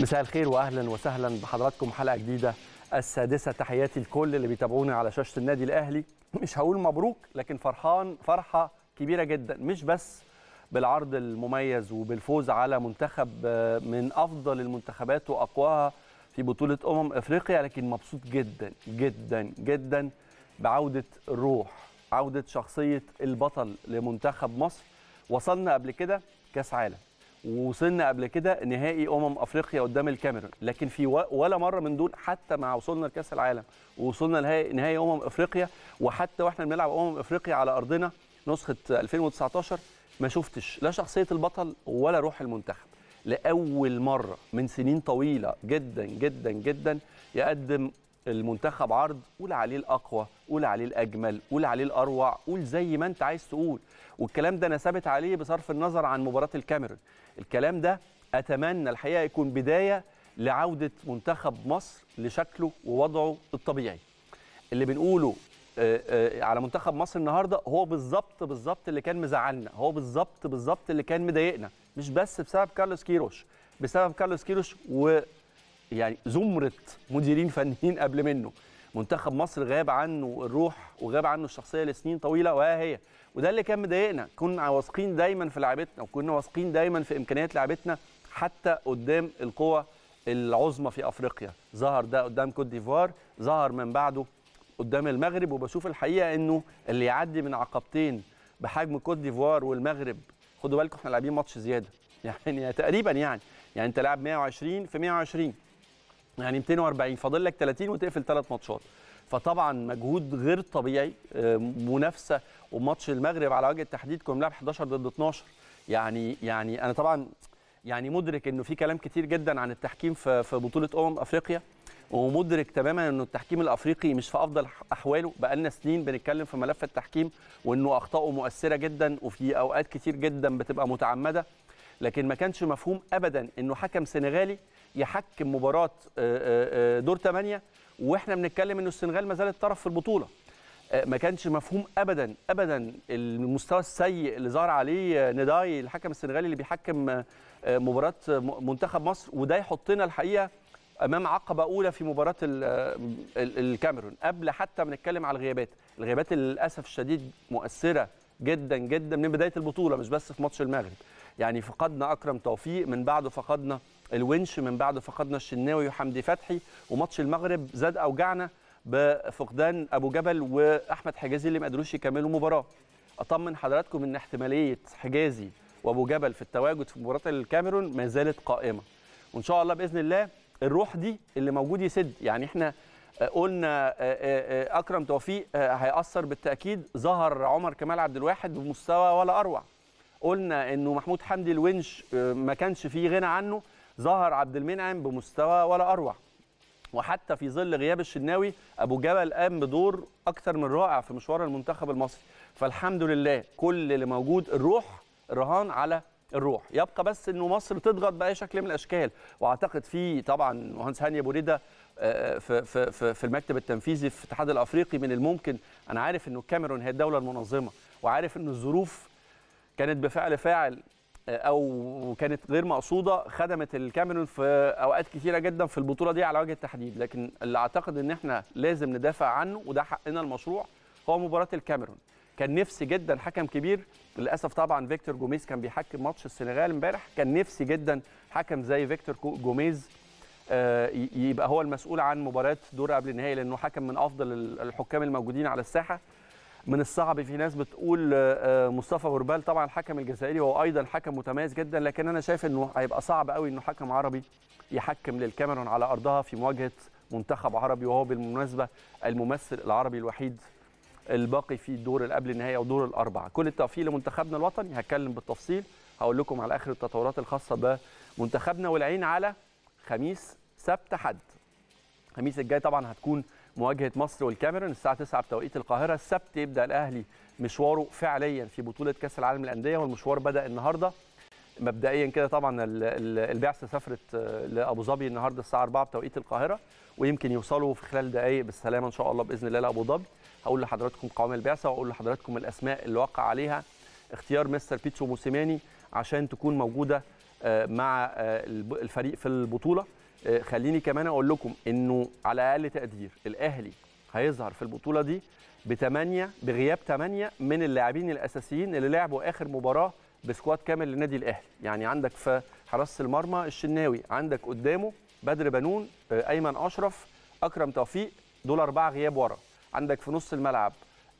مساء الخير واهلا وسهلا بحضراتكم حلقه جديده السادسه تحياتي لكل اللي بيتابعونا على شاشه النادي الاهلي مش هقول مبروك لكن فرحان فرحه كبيره جدا مش بس بالعرض المميز وبالفوز على منتخب آه، من افضل المنتخبات واقواها في بطوله امم افريقيا لكن مبسوط جدا جدا جدا بعوده الروح عوده شخصيه البطل لمنتخب مصر وصلنا قبل كده كاس عالم وصلنا قبل كده نهائي امم افريقيا قدام الكاميرون لكن في ولا مره من دول حتى مع وصولنا لكاس العالم ووصلنا نهائي امم افريقيا وحتى واحنا بنلعب امم افريقيا على ارضنا نسخه 2019 ما شفتش لا شخصيه البطل ولا روح المنتخب لاول مره من سنين طويله جدا جدا جدا يقدم المنتخب عرض قول عليه الاقوى قول عليه الاجمل قول عليه الاروع قول زي ما انت عايز تقول والكلام ده انا ثابت عليه بصرف النظر عن مباراه الكاميرون الكلام ده اتمنى الحقيقه يكون بدايه لعوده منتخب مصر لشكله ووضعه الطبيعي اللي بنقوله آه، آه، على منتخب مصر النهارده هو بالظبط بالظبط اللي كان مزعلنا هو بالظبط بالظبط اللي كان مضايقنا مش بس بسبب كارلوس كيروش بسبب كارلوس كيروش و يعني زمره مديرين فنيين قبل منه منتخب مصر غاب عنه الروح وغاب عنه الشخصيه لسنين طويله وها هي وده اللي كان مضايقنا كنا واثقين دايما في لعيبتنا وكنا واثقين دايما في امكانيات لعيبتنا حتى قدام القوى العظمى في افريقيا ظهر ده قدام كوت ديفوار ظهر من بعده قدام المغرب وبشوف الحقيقه انه اللي يعدي من عقبتين بحجم كوت ديفوار والمغرب خدوا بالكم احنا لاعبين ماتش زياده يعني تقريبا يعني يعني انت لاعب 120 في 120 يعني 240 فاضل لك 30 وتقفل ثلاث ماتشات فطبعا مجهود غير طبيعي آه، منافسه وماتش المغرب على وجه التحديد كنا بنلعب 11 ضد 12 يعني يعني انا طبعا يعني مدرك انه في كلام كتير جدا عن التحكيم في في بطوله امم افريقيا ومدرك تماما انه التحكيم الافريقي مش في افضل احواله بقى لنا سنين بنتكلم في ملف التحكيم وانه اخطائه مؤثره جدا وفي اوقات كتير جدا بتبقى متعمده لكن ما كانش مفهوم ابدا انه حكم سنغالي يحكم مباراه آه، آه، آه، دور 8 واحنا بنتكلم انه السنغال ما زالت طرف في البطوله ما كانش مفهوم ابدا ابدا المستوى السيء اللي ظهر عليه نداي الحكم السنغالي اللي بيحكم مباراه منتخب مصر وده يحطنا الحقيقه امام عقبه اولى في مباراه الكاميرون قبل حتى ما نتكلم على الغيابات الغيابات للاسف الشديد مؤثره جدا جدا من بدايه البطوله مش بس في ماتش المغرب يعني فقدنا اكرم توفيق من بعده فقدنا الونش من بعده فقدنا الشناوي وحمدي فتحي وماتش المغرب زاد اوجعنا بفقدان ابو جبل واحمد حجازي اللي ما قدروش يكملوا مباراه اطمن حضراتكم ان احتماليه حجازي وابو جبل في التواجد في مباراه الكاميرون ما زالت قائمه وان شاء الله باذن الله الروح دي اللي موجود يسد يعني احنا قلنا آه، آه، آه، اكرم توفيق هيأثر بالتاكيد ظهر عمر كمال عبد الواحد بمستوى ولا اروع قلنا انه محمود حمدي الونش آه، ما كانش فيه غنى عنه ظهر عبد المنعم بمستوى ولا اروع وحتى في ظل غياب الشناوي ابو جبل قام بدور اكثر من رائع في مشوار المنتخب المصري فالحمد لله كل اللي موجود الروح الرهان على الروح يبقى بس انه مصر تضغط باي شكل من الاشكال واعتقد في طبعا مهندس هاني ابو ريده آه، في في في المكتب التنفيذي في الاتحاد الافريقي من الممكن انا عارف انه الكاميرون هي الدوله المنظمه وعارف انه الظروف كانت بفعل فاعل آه، او كانت غير مقصوده خدمت الكاميرون في اوقات كثيره جدا في البطوله دي على وجه التحديد لكن اللي اعتقد ان احنا لازم ندافع عنه وده حقنا المشروع هو مباراه الكاميرون كان نفسي جدا حكم كبير للاسف طبعا فيكتور جوميز كان بيحكم ماتش السنغال امبارح كان نفسي جدا حكم زي فيكتور جوميز آه، يبقى هو المسؤول عن مباراه دور قبل النهائي لانه حكم من افضل الحكام الموجودين على الساحه من الصعب في ناس بتقول آه، آه، مصطفى غربال طبعا الحكم الجزائري هو ايضا حكم متميز جدا لكن انا شايف انه هيبقى صعب قوي انه حكم عربي يحكم للكاميرون على ارضها في مواجهه منتخب عربي وهو بالمناسبه الممثل العربي الوحيد الباقي في دور القبل النهائي او دور الاربعه كل التوفيق لمنتخبنا الوطني هتكلم بالتفصيل هقول لكم على اخر التطورات الخاصه بمنتخبنا والعين على خميس سبت حد خميس الجاي طبعا هتكون مواجهه مصر والكاميرون الساعه 9 بتوقيت القاهره السبت يبدا الاهلي مشواره فعليا في بطوله كاس العالم للانديه والمشوار بدا النهارده مبدئيا كده طبعا البعثه سافرت آه، لابو ظبي النهارده الساعه 4 بتوقيت القاهره ويمكن يوصلوا في خلال دقائق بالسلامه ان شاء الله باذن الله لابو ظبي هقول لحضراتكم قوام البعثه واقول لحضراتكم الاسماء اللي وقع عليها اختيار مستر بيتسو موسيماني عشان تكون موجوده آه، مع آه، الفريق في البطوله آه، خليني كمان اقول لكم انه على اقل تقدير الاهلي هيظهر في البطوله دي بثمانيه بغياب ثمانيه من اللاعبين الاساسيين اللي لعبوا اخر مباراه بسكواد كامل للنادي الاهلي يعني عندك في حراسه المرمى الشناوي عندك قدامه بدر بنون آه، ايمن اشرف اكرم توفيق دول اربعه غياب ورا عندك في نص الملعب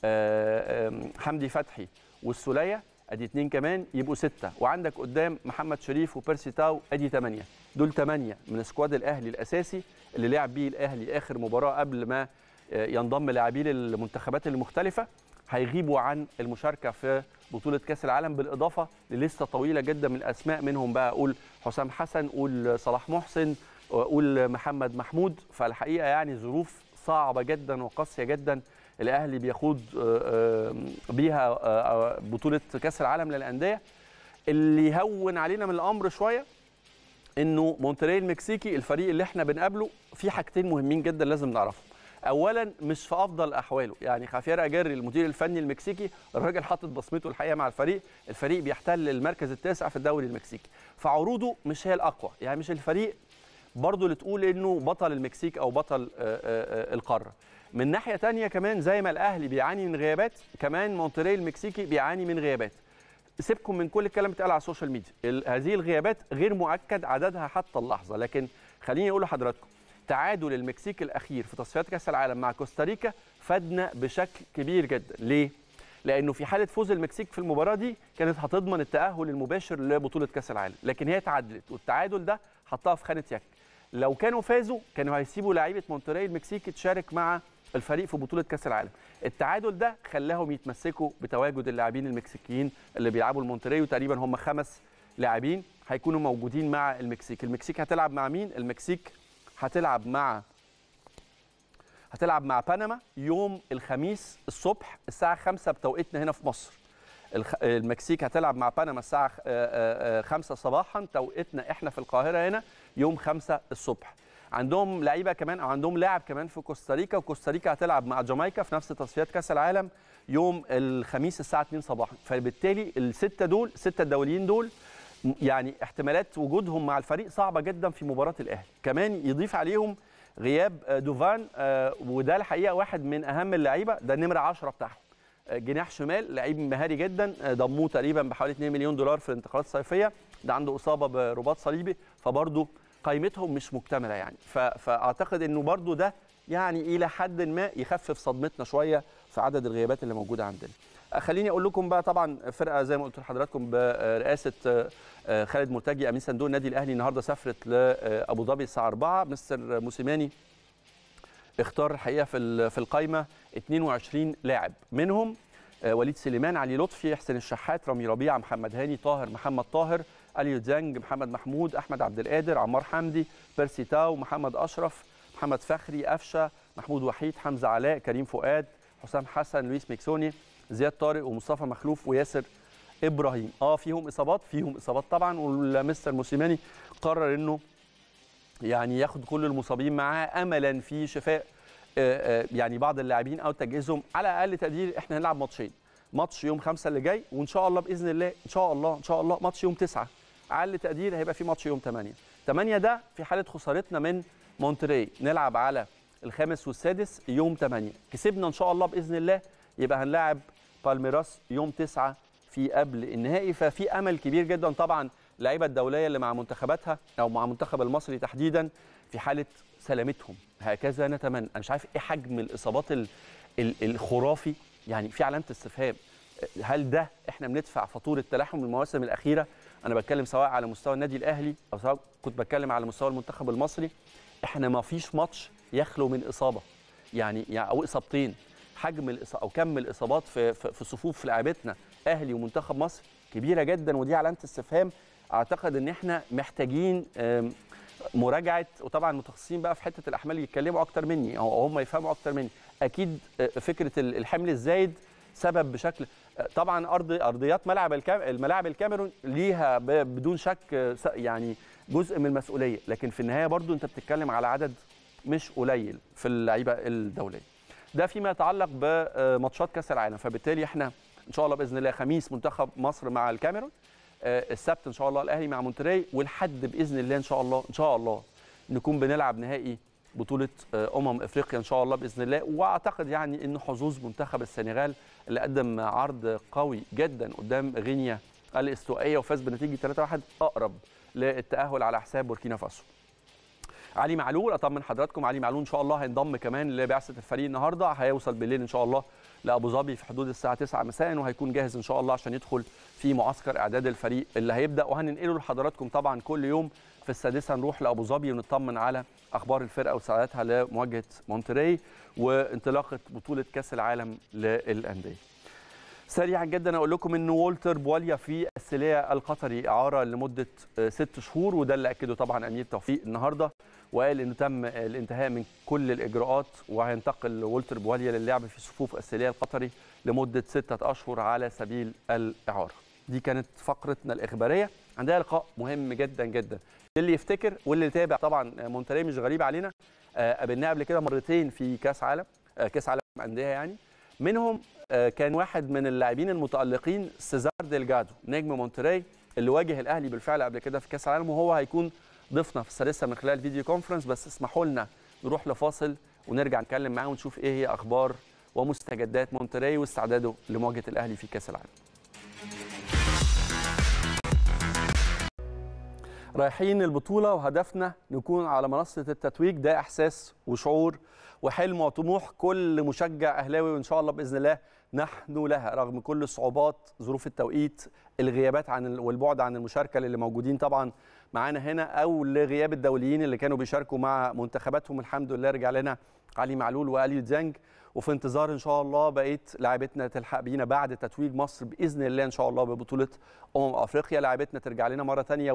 آه، حمدي فتحي والسوليه ادي اتنين كمان يبقوا سته وعندك قدام محمد شريف وبيرسي تاو ادي ثمانيه دول ثمانية من سكواد الاهلي الاساسي اللي لعب بيه الاهلي اخر مباراه قبل ما آه، ينضم لاعبيه للمنتخبات المختلفه هيغيبوا عن المشاركه في بطوله كاس العالم بالاضافه للسته طويله جدا من الاسماء منهم بقى اقول حسام حسن أقول صلاح محسن أقول محمد محمود فالحقيقه يعني ظروف صعبه جدا وقاسيه جدا الاهلي بيخوض آه، آه، بيها بطوله كاس العالم للانديه اللي يهون علينا من الامر شويه انه مونتري المكسيكي الفريق اللي احنا بنقابله في حاجتين مهمين جدا لازم نعرفهم اولا مش في افضل احواله يعني خافير اجري المدير الفني المكسيكي الراجل حاطط بصمته الحقيقه مع الفريق الفريق بيحتل المركز التاسع في الدوري المكسيكي فعروضه مش هي الاقوى يعني مش الفريق برضه اللي تقول انه بطل المكسيك او بطل آه، آه، آه، القاره من ناحيه تانية كمان زي ما الاهلي بيعاني من غيابات كمان مونتري المكسيكي بيعاني من غيابات سيبكم من كل الكلام اتقال على السوشيال ميديا هذه الغيابات غير مؤكد عددها حتى اللحظه لكن خليني اقول لحضراتكم تعادل المكسيك الاخير في تصفيات كاس العالم مع كوستاريكا فادنا بشكل كبير جدا ليه لانه في حاله فوز المكسيك في المباراه دي كانت هتضمن التاهل المباشر لبطوله كاس العالم لكن هي تعادلت والتعادل ده حطها في خانه يك لو كانوا فازوا كانوا هيسيبوا لعيبه مونتري المكسيك تشارك مع الفريق في بطوله كاس العالم التعادل ده خلاهم يتمسكوا بتواجد اللاعبين المكسيكيين اللي بيلعبوا المونتريو تقريبا هم خمس لاعبين هيكونوا موجودين مع المكسيك المكسيك هتلعب مع مين المكسيك هتلعب مع هتلعب مع بنما يوم الخميس الصبح الساعه 5 بتوقيتنا هنا في مصر المكسيك هتلعب مع بنما الساعه 5 آه، آه، آه، صباحا توقيتنا احنا في القاهره هنا يوم 5 الصبح عندهم لعيبه كمان او عندهم لاعب كمان في كوستاريكا وكوستاريكا هتلعب مع جامايكا في نفس تصفيات كاس العالم يوم الخميس الساعه 2 صباحا فبالتالي السته دول سته الدوليين دول يعني احتمالات وجودهم مع الفريق صعبه جدا في مباراه الاهلي كمان يضيف عليهم غياب آه، دوفان آه، وده الحقيقه واحد من اهم اللعيبه ده النمره 10 بتاعهم آه، جناح شمال لعيب مهاري جدا ضموه تقريبا بحوالي 2 مليون دولار في الانتقالات الصيفيه ده عنده اصابه برباط صليبي فبرضه قيمتهم مش مكتمله يعني فاعتقد انه برضو ده يعني الى حد ما يخفف صدمتنا شويه في عدد الغيابات اللي موجوده عندنا أه، خليني اقول لكم بقى طبعا فرقه زي ما قلت لحضراتكم برئاسه أه، أه، خالد مرتجي امين صندوق النادي الاهلي النهارده سافرت لابو ظبي الساعه 4 مستر موسيماني اختار الحقيقه في في القايمه 22 لاعب منهم وليد سليمان علي لطفي حسين الشحات رامي ربيعه محمد هاني طاهر محمد طاهر اليو ديانج محمد محمود احمد عبد القادر عمار حمدي بيرسي تاو محمد اشرف محمد فخري قفشه محمود وحيد حمزه علاء كريم فؤاد حسام حسن لويس ميكسوني زياد طارق ومصطفى مخلوف وياسر ابراهيم اه فيهم اصابات فيهم اصابات طبعا والمستر موسيماني قرر انه يعني ياخد كل المصابين معاه املا في شفاء آه، آه، يعني بعض اللاعبين او تجهيزهم على اقل تقدير احنا هنلعب ماتشين ماتش يوم خمسة اللي جاي وان شاء الله باذن الله ان شاء الله ان شاء الله ماتش يوم تسعة اقل تقدير هيبقى في ماتش يوم 8 8 ده في حاله خسارتنا من مونتري نلعب على الخامس والسادس يوم 8 كسبنا ان شاء الله باذن الله يبقى هنلاعب بالميراس يوم 9 في قبل النهائي ففي امل كبير جدا طبعا اللعيبه الدوليه اللي مع منتخباتها او مع منتخب المصري تحديدا في حاله سلامتهم هكذا نتمنى انا مش عارف ايه حجم الاصابات الخرافي يعني في علامه استفهام هل ده احنا بندفع فاتوره تلاحم المواسم الاخيره انا بتكلم سواء على مستوى النادي الاهلي او سواء كنت بتكلم على مستوى المنتخب المصري احنا ما فيش ماتش يخلو من اصابه يعني, يعني او اصابتين حجم الإصابة او كم الاصابات في في صفوف لعبتنا اهلي ومنتخب مصر كبيره جدا ودي علامه استفهام اعتقد ان احنا محتاجين مراجعه وطبعا المتخصصين بقى في حته الاحمال يتكلموا اكتر مني او هم يفهموا اكتر مني اكيد آه، فكره الحمل الزايد سبب بشكل آه، طبعا ارض ارضيات ملعب الملاعب الكاميرون ليها بدون شك آه، يعني جزء من المسؤوليه لكن في النهايه برضو انت بتتكلم على عدد مش قليل في اللعيبه الدوليه ده فيما يتعلق بماتشات كاس العالم فبالتالي احنا ان شاء الله باذن الله خميس منتخب مصر مع الكاميرون السبت ان شاء الله الاهلي مع مونتري والحد باذن الله ان شاء الله ان شاء الله نكون بنلعب نهائي بطوله آه، امم افريقيا ان شاء الله باذن الله واعتقد يعني ان حظوظ منتخب السنغال اللي قدم عرض قوي جدا قدام غينيا الاستوائيه وفاز بنتيجه 3-1 اقرب للتاهل على حساب بوركينا فاسو. علي معلول اطمن حضراتكم علي معلول ان شاء الله هينضم كمان لبعثه الفريق النهارده هيوصل بالليل ان شاء الله لابو ظبي في حدود الساعه 9 مساء وهيكون جاهز ان شاء الله عشان يدخل في معسكر اعداد الفريق اللي هيبدا وهننقله لحضراتكم طبعا كل يوم في السادسه نروح لابو ظبي ونطمن على اخبار الفرقه وسعادتها لمواجهه مونتري وانطلاقه بطوله كاس العالم للانديه سريعا جدا اقول لكم ان والتر بواليا في السليه القطري اعاره لمده آه، ست شهور وده اللي اكده طبعا امير توفيق النهارده وقال انه تم الانتهاء من كل الاجراءات وهينتقل والتر بواليا للعب في صفوف السليه القطري لمده سته اشهر على سبيل الاعاره. دي كانت فقرتنا الاخباريه عندها لقاء مهم جدا جدا اللي يفتكر واللي تابع طبعا آه، مونتري مش غريب علينا آه، قابلناه قبل كده مرتين في كاس عالم آه، كاس عالم انديه يعني منهم كان واحد من اللاعبين المتالقين سيزار ديلجادو نجم مونتري اللي واجه الاهلي بالفعل قبل كده في كاس العالم وهو هيكون ضيفنا في السادسه من خلال فيديو كونفرنس بس اسمحوا لنا نروح لفاصل ونرجع نتكلم معاه ونشوف ايه هي اخبار ومستجدات مونتري واستعداده لمواجهه الاهلي في كاس العالم رايحين البطوله وهدفنا نكون على منصه التتويج ده احساس وشعور وحلم وطموح كل مشجع اهلاوي وان شاء الله باذن الله نحن لها رغم كل الصعوبات ظروف التوقيت الغيابات عن والبعد عن المشاركه اللي موجودين طبعا معانا هنا او لغياب الدوليين اللي كانوا بيشاركوا مع منتخباتهم الحمد لله رجع لنا علي معلول واليو ديانج وفي انتظار ان شاء الله بقيه لاعبتنا تلحق بينا بعد تتويج مصر باذن الله ان شاء الله ببطوله امم افريقيا لاعبتنا ترجع لنا مره ثانيه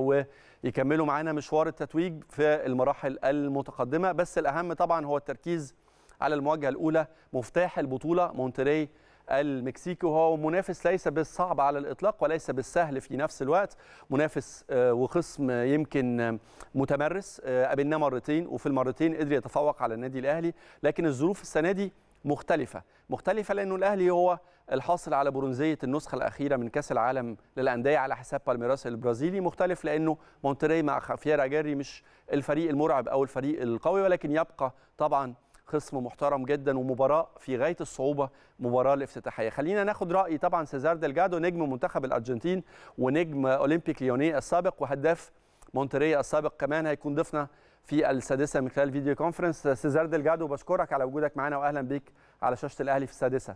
ويكملوا معانا مشوار التتويج في المراحل المتقدمه بس الاهم طبعا هو التركيز على المواجهه الاولى مفتاح البطوله مونتري المكسيكي وهو منافس ليس بالصعب على الاطلاق وليس بالسهل في نفس الوقت منافس آه، وخصم يمكن متمرس آه، قابلناه مرتين وفي المرتين قدر يتفوق على النادي الاهلي لكن الظروف السنه دي مختلفه مختلفه لانه الاهلي هو الحاصل على برونزيه النسخه الاخيره من كاس العالم للانديه على حساب بالميراس البرازيلي مختلف لانه مونتري مع خافيير اجاري مش الفريق المرعب او الفريق القوي ولكن يبقى طبعا خصم محترم جدا ومباراه في غايه الصعوبه مباراه الافتتاحيه خلينا ناخد راي طبعا سيزار دلجادو نجم منتخب الارجنتين ونجم اولمبيك ليوني السابق وهداف مونتري السابق كمان هيكون ضيفنا في السادسه من خلال فيديو كونفرنس سيزار دلجادو بشكرك على وجودك معانا واهلا بيك على شاشه الاهلي في السادسه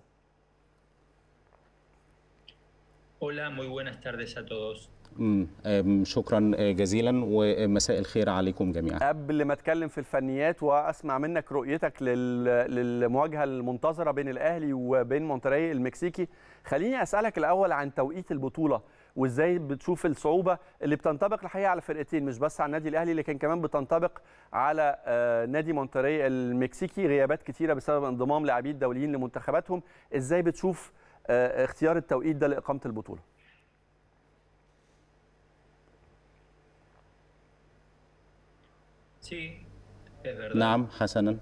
Hola, muy buenas tardes a todos. شكرا آه، جزيلا ومساء الخير عليكم جميعا قبل ما اتكلم في الفنيات واسمع منك رؤيتك للمواجهه المنتظره بين الاهلي وبين مونتري المكسيكي خليني اسالك الاول عن توقيت البطوله وازاي بتشوف الصعوبه اللي بتنطبق الحقيقه على فرقتين مش بس على النادي الاهلي لكن كمان بتنطبق على آه، نادي مونتري المكسيكي غيابات كتيره بسبب انضمام لاعبين دوليين لمنتخباتهم ازاي بتشوف آه، اختيار التوقيت ده لاقامه البطوله نعم حسنا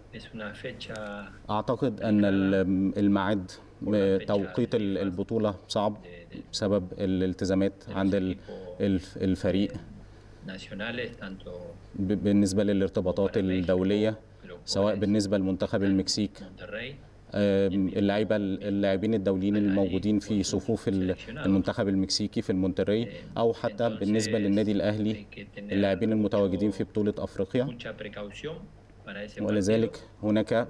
أعتقد أن الميعاد توقيت البطوله صعب بسبب الالتزامات عند الفريق بالنسبه للارتباطات الدوليه سواء بالنسبه لمنتخب المكسيك اللعيبه اللاعبين الدوليين الموجودين في صفوف المنتخب المكسيكي في المونتري او حتى بالنسبه للنادي الاهلي اللاعبين المتواجدين في بطوله افريقيا ولذلك هناك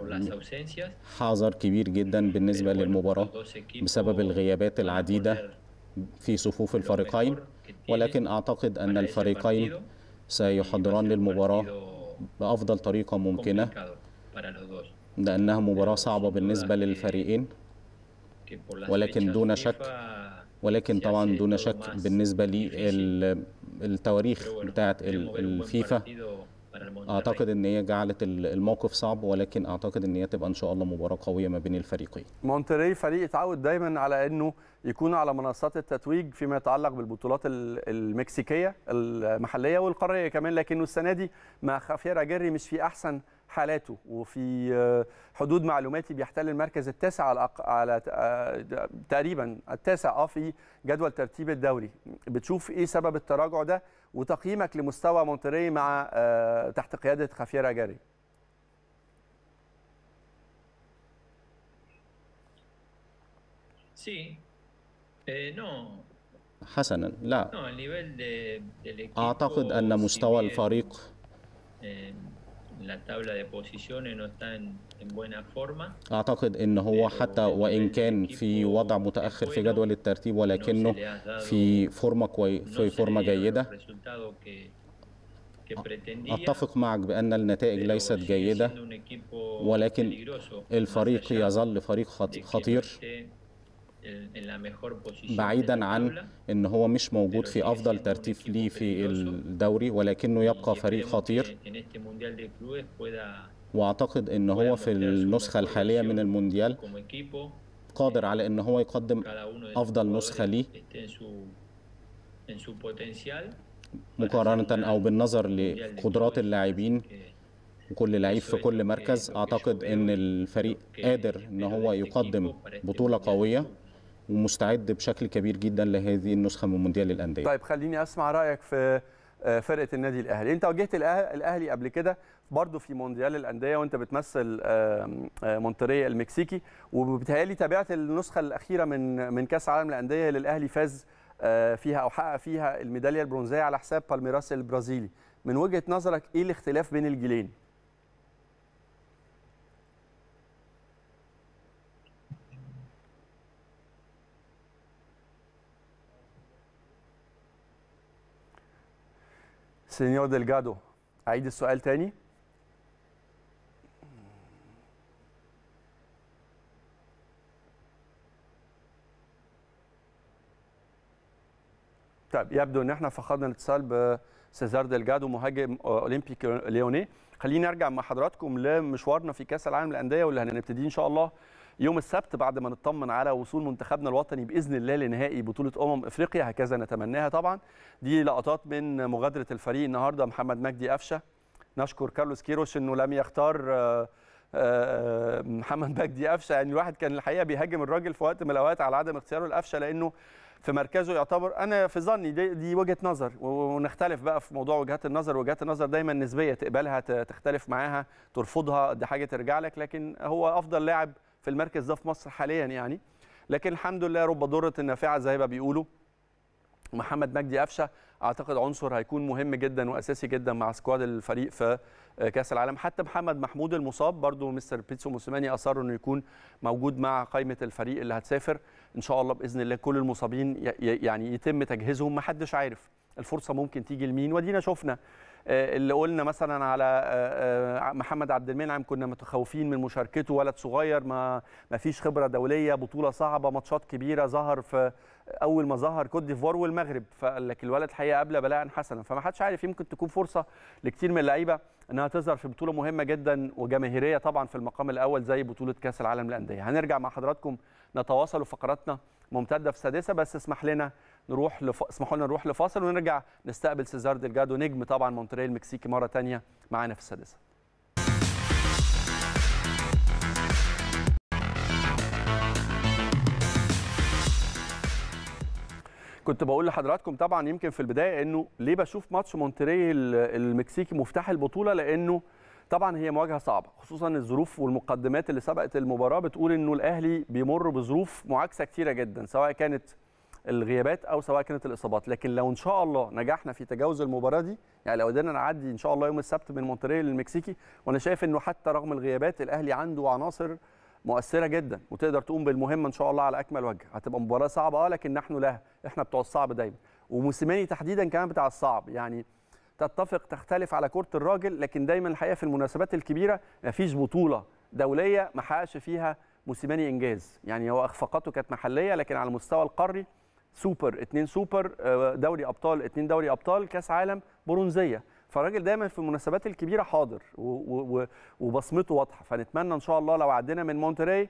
حذر كبير جدا بالنسبة للمباراة بسبب الغيابات العديدة في صفوف الفريقين ولكن أعتقد أن الفريقين سيحضران للمباراة بأفضل طريقة ممكنة لأنها مباراة صعبة بالنسبة للفريقين ولكن دون شك ولكن طبعا دون شك بالنسبة للتواريخ بتاعة الفيفا اعتقد ان هي جعلت الموقف صعب ولكن اعتقد ان هي تبقى ان شاء الله مباراه قويه ما بين الفريقين مونتري فريق اتعود دايما على انه يكون على منصات التتويج فيما يتعلق بالبطولات المكسيكيه المحليه والقاريه كمان لكنه السنه دي مع خافيرا جري مش في احسن حالاته وفي آه، حدود معلوماتي بيحتل المركز التاسع على على آه، تقريبا التاسع اه في جدول ترتيب الدوري بتشوف ايه سبب التراجع ده وتقييمك لمستوى مونتري مع آه، تحت قياده خافير جاري eh، حسنا لا أعتقد أن مستوى الفريق eh، la tabla de posiciones no está en, en buena forma. أعتقد إن هو حتى وإن كان في وضع متأخر في جدول الترتيب ولكنه في فورمة كوي في فورمة جيدة. أتفق معك بأن النتائج ليست جيدة ولكن الفريق يظل فريق خطير آه، بعيدا عن ان هو مش موجود في افضل ترتيب ليه في الدوري ولكنه يبقى فريق خطير واعتقد ان هو في النسخه الحاليه من المونديال قادر eh, على ان هو يقدم افضل نسخه ليه مقارنه او بالنظر لقدرات اللاعبين وكل لعيب في كل مركز اعتقد ان الفريق قادر ان هو يقدم بطوله قويه ومستعد بشكل كبير جدا لهذه النسخه من مونديال الانديه طيب خليني اسمع رايك في آه، فرقه النادي الاهلي انت واجهت الاهلي قبل كده برضه في مونديال الانديه وانت بتمثل مونتريا آه، المكسيكي وبتهيالي تابعت النسخه الاخيره من من كاس عالم الانديه اللي الاهلي فاز آه، فيها او حقق فيها الميداليه البرونزيه على حساب بالميراس البرازيلي من وجهه نظرك ايه الاختلاف بين الجيلين سينيور دلجادو اعيد السؤال تاني طيب يبدو ان احنا فقدنا الاتصال بسيزار دلجادو مهاجم اولمبيك ليوني خليني ارجع مع حضراتكم لمشوارنا في كاس العالم للانديه واللي هنبتديه ان شاء الله يوم السبت بعد ما نطمن على وصول منتخبنا الوطني باذن الله لنهائي بطوله امم افريقيا هكذا نتمناها طبعا دي لقطات من مغادره الفريق النهارده محمد مجدي قفشه نشكر كارلوس كيروش انه لم يختار آه، آه، محمد مجدي قفشه يعني الواحد كان الحقيقه بيهاجم الراجل في وقت من الاوقات على عدم اختياره لقفشه لانه في مركزه يعتبر انا في ظني دي, دي وجهه نظر ونختلف بقى في موضوع وجهات النظر وجهات النظر دايما نسبيه تقبلها تختلف معاها ترفضها دي حاجه ترجع لك لكن هو افضل لاعب في المركز ده في مصر حاليا يعني لكن الحمد لله رب ضرة النافعة زي ما بيقولوا محمد مجدي قفشه اعتقد عنصر هيكون مهم جدا واساسي جدا مع سكواد الفريق في كاس العالم حتى محمد محمود المصاب برضو مستر بيتسو موسيماني اصر انه يكون موجود مع قائمه الفريق اللي هتسافر ان شاء الله باذن الله كل المصابين يعني يتم تجهيزهم ما حدش عارف الفرصه ممكن تيجي لمين ودينا شفنا آه، اللي قلنا مثلا على آه، آه، محمد عبد المنعم كنا متخوفين من مشاركته ولد صغير ما ما فيش خبره دوليه بطوله صعبه ماتشات كبيره ظهر في اول ما ظهر كوت ديفوار والمغرب فقال لك الولد الحقيقه قبل بلاء حسنا فما حدش عارف يمكن تكون فرصه لكتير من اللعيبه انها تظهر في بطوله مهمه جدا وجماهيريه طبعا في المقام الاول زي بطوله كاس العالم للانديه هنرجع مع حضراتكم نتواصل وفقراتنا ممتده في سادسه بس اسمح لنا نروح لف... اسمحوا لنا نروح لفاصل ونرجع نستقبل سيزار ديلجادو نجم طبعا مونتريال المكسيكي مره ثانيه معانا في السادسه كنت بقول لحضراتكم طبعا يمكن في البدايه انه ليه بشوف ماتش مونتري المكسيكي مفتاح البطوله لانه طبعا هي مواجهه صعبه خصوصا الظروف والمقدمات اللي سبقت المباراه بتقول انه الاهلي بيمر بظروف معاكسه كتيره جدا سواء كانت الغيابات او سواء كانت الاصابات لكن لو ان شاء الله نجحنا في تجاوز المباراه دي يعني لو قدرنا نعدي ان شاء الله يوم السبت من مونتريال للمكسيكي وانا شايف انه حتى رغم الغيابات الاهلي عنده عناصر مؤثره جدا وتقدر تقوم بالمهمه ان شاء الله على اكمل وجه هتبقى مباراه صعبه اه لكن نحن لها احنا بتوع الصعب دايما وموسيماني تحديدا كمان بتاع الصعب يعني تتفق تختلف على كره الراجل لكن دايما الحقيقه في المناسبات الكبيره مفيش بطوله دوليه ما حققش فيها موسيماني انجاز يعني هو اخفاقاته كانت محليه لكن على المستوى القاري سوبر اتنين سوبر آه، دوري ابطال اتنين دوري ابطال كاس عالم برونزيه فالراجل دايما في المناسبات الكبيره حاضر وبصمته واضحه فنتمنى ان شاء الله لو عدينا من مونتري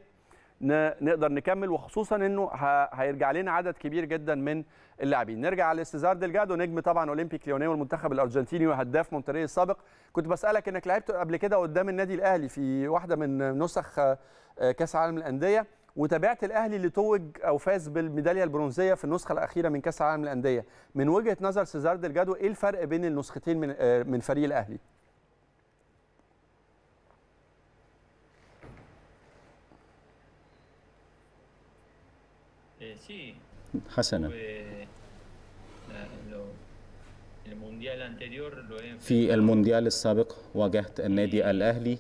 نقدر نكمل وخصوصا انه هيرجع لنا عدد كبير جدا من اللاعبين نرجع لاستيزار ديلجادو نجم طبعا اولمبيك ليونيه والمنتخب الارجنتيني وهداف مونتري السابق كنت بسالك انك لعبت قبل كده قدام النادي الاهلي في واحده من نسخ آه، كاس عالم الانديه وتابعت الاهلي اللي توج او فاز بالميداليه البرونزيه في النسخه الاخيره من كاس العالم للانديه من وجهه نظر سيزار دلجادو ايه الفرق بين النسختين من آه، من فريق الاهلي حسنا eh, في المونديال السابق واجهت النادي الاهلي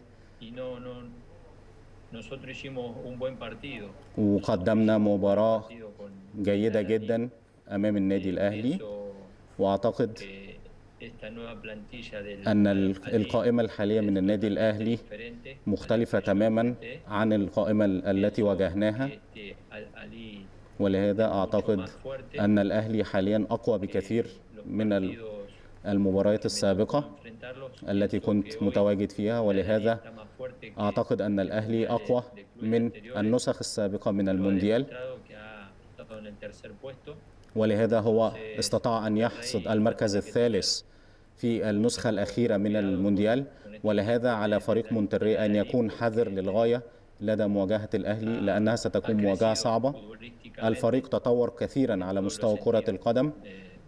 وقدمنا مباراة جيدة جدا أمام النادي eh, الأهلي وأعتقد أن القائمة الحالية من النادي الأهلي مختلفة تماما عن القائمة التي واجهناها ولهذا أعتقد أن الأهلي حاليا أقوى بكثير من المباريات السابقة التي كنت متواجد فيها ولهذا أعتقد أن الأهلي أقوى من النسخ السابقة من المونديال ولهذا هو استطاع أن يحصد المركز الثالث في النسخة الأخيرة من المونديال ولهذا على فريق مونتري أن يكون حذر للغاية لدى مواجهة الأهلي آه، لأنها ستكون مواجهة صعبة الفريق تطور كثيرا على مستوى كرة آه، القدم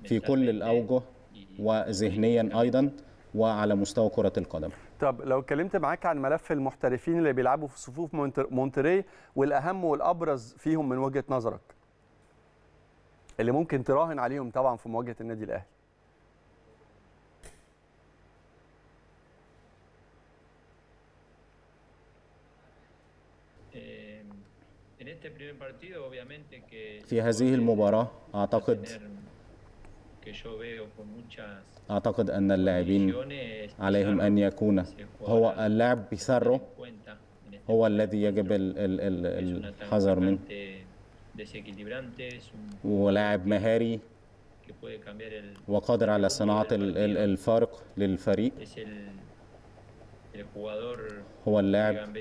في كل الأوجه إيه، وذهنيا أيضا وعلى مستوى كرة القدم طب لو اتكلمت معاك عن ملف المحترفين اللي بيلعبوا في صفوف مونتري والاهم والابرز فيهم من وجهه نظرك اللي ممكن تراهن عليهم طبعا في مواجهه النادي الاهلي في هذه المباراه اعتقد أعتقد أن اللاعبين عليهم أن يكون هو اللاعب بيسارو هو الذي يجب الحذر منه ولاعب مهاري وقادر على صناعة الفارق للفريق هو اللاعب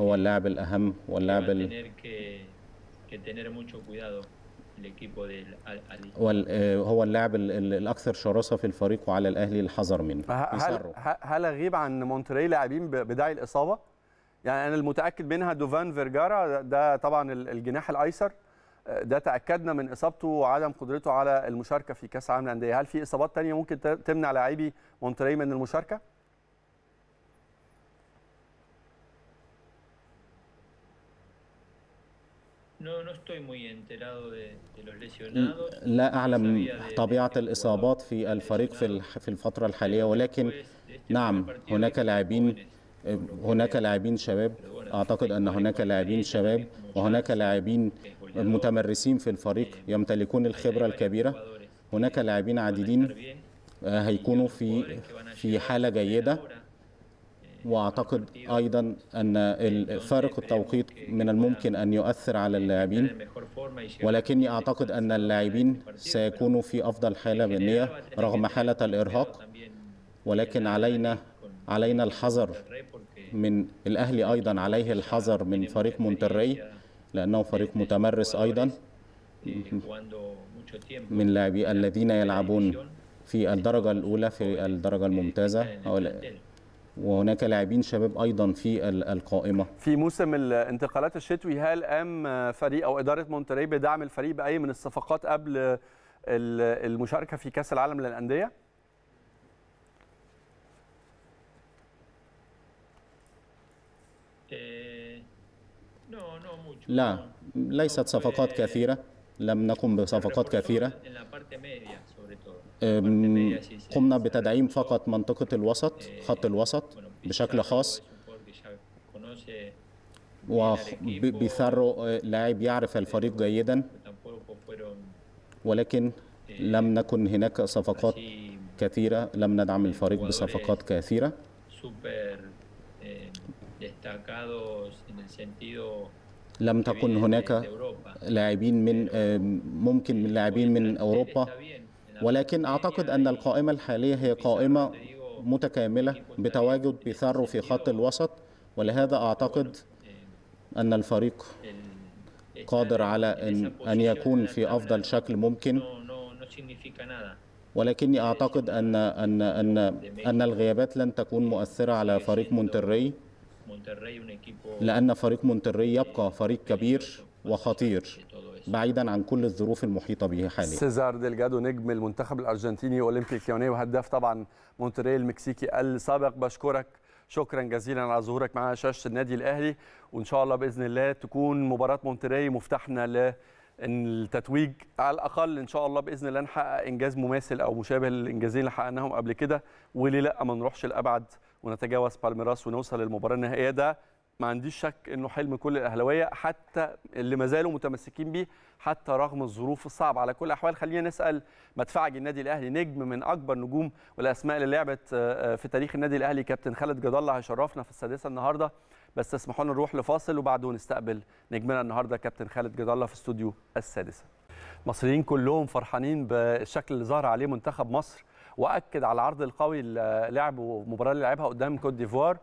هو اللاعب الأهم واللاعب الإيكيب آه، هو اللاعب الأكثر شراسة في الفريق وعلى الأهلي الحذر منه هل, هل أغيب عن مونتري لاعبين بداعي الإصابة؟ يعني أنا المتأكد منها دوفان فيرجارا ده طبعا الجناح الأيسر آه، ده تأكدنا من إصابته وعدم قدرته على المشاركة في كأس العالم للأندية هل في إصابات تانية ممكن تمنع لاعبي مونتري من المشاركة؟ No, no estoy muy enterado de, de los lesionados. لا أعلم طبيعة الإصابات في الفريق في في الفترة الحالية ولكن نعم هناك لاعبين هناك لاعبين شباب أعتقد أن هناك لاعبين شباب وهناك لاعبين متمرسين في الفريق eh, يمتلكون الخبرة الكبيرة هناك لاعبين عديدين آه، هيكونوا في في حالة جيدة واعتقد ايضا ان فارق التوقيت من الممكن ان يؤثر على اللاعبين ولكني اعتقد ان اللاعبين سيكونوا في افضل حاله بالنيه رغم حاله الارهاق ولكن علينا علينا الحذر من الاهلي ايضا عليه الحذر من فريق مونتري لانه فريق متمرس ايضا من لاعبي الذين يلعبون في الدرجه الاولى في الدرجه الممتازه وهناك لاعبين شباب ايضا في القائمه في موسم الانتقالات الشتوي هل قام فريق او اداره مونتري بدعم الفريق باي من الصفقات قبل المشاركه في كاس العالم للانديه إيه، لا ليست صفقات كثيره لم نقم بصفقات كثيره قمنا بتدعيم فقط منطقة الوسط خط الوسط بشكل خاص وبيثروا آه، لاعب يعرف الفريق جيدا ولكن إيه، لم نكن هناك صفقات كثيرة لم ندعم إيه، الفريق بصفقات كثيرة eh, لم تكن هناك لاعبين من آه، ممكن من لاعبين من أوروبا ولكن أعتقد أن القائمة الحالية هي قائمة متكاملة بتواجد بيثارو في خط الوسط ولهذا أعتقد أن الفريق قادر على أن, أن يكون في أفضل شكل ممكن ولكني أعتقد أن أن أن أن الغيابات لن تكون مؤثرة على فريق مونتري لأن فريق مونتري يبقى فريق كبير وخطير بعيدا عن كل الظروف المحيطه به حاليا سيزار ديلجادو نجم المنتخب الارجنتيني اولمبيك ليونيه وهداف طبعا مونتريال المكسيكي السابق بشكرك شكرا جزيلا على ظهورك معنا شاشه النادي الاهلي وان شاء الله باذن الله تكون مباراه مونتريال مفتاحنا للتتويج على الاقل ان شاء الله باذن الله نحقق انجاز مماثل او مشابه للانجازين اللي حققناهم قبل كده وليه لا ما نروحش لابعد ونتجاوز بالميراس ونوصل للمباراه النهائيه ده ما عنديش شك انه حلم كل الاهلاويه حتى اللي ما زالوا متمسكين بيه حتى رغم الظروف الصعبه على كل الاحوال خلينا نسال مدفعج النادي الاهلي نجم من اكبر نجوم والاسماء اللي لعبت آه، آه، في تاريخ النادي الاهلي كابتن خالد جد الله هيشرفنا في السادسه النهارده بس اسمحوا لنا نروح لفاصل وبعده نستقبل نجمنا النهارده كابتن خالد جد الله في استوديو السادسه. المصريين كلهم فرحانين بالشكل اللي ظهر عليه منتخب مصر واكد على العرض القوي اللي لعبه المباراه اللي لعبها قدام كوت ديفوار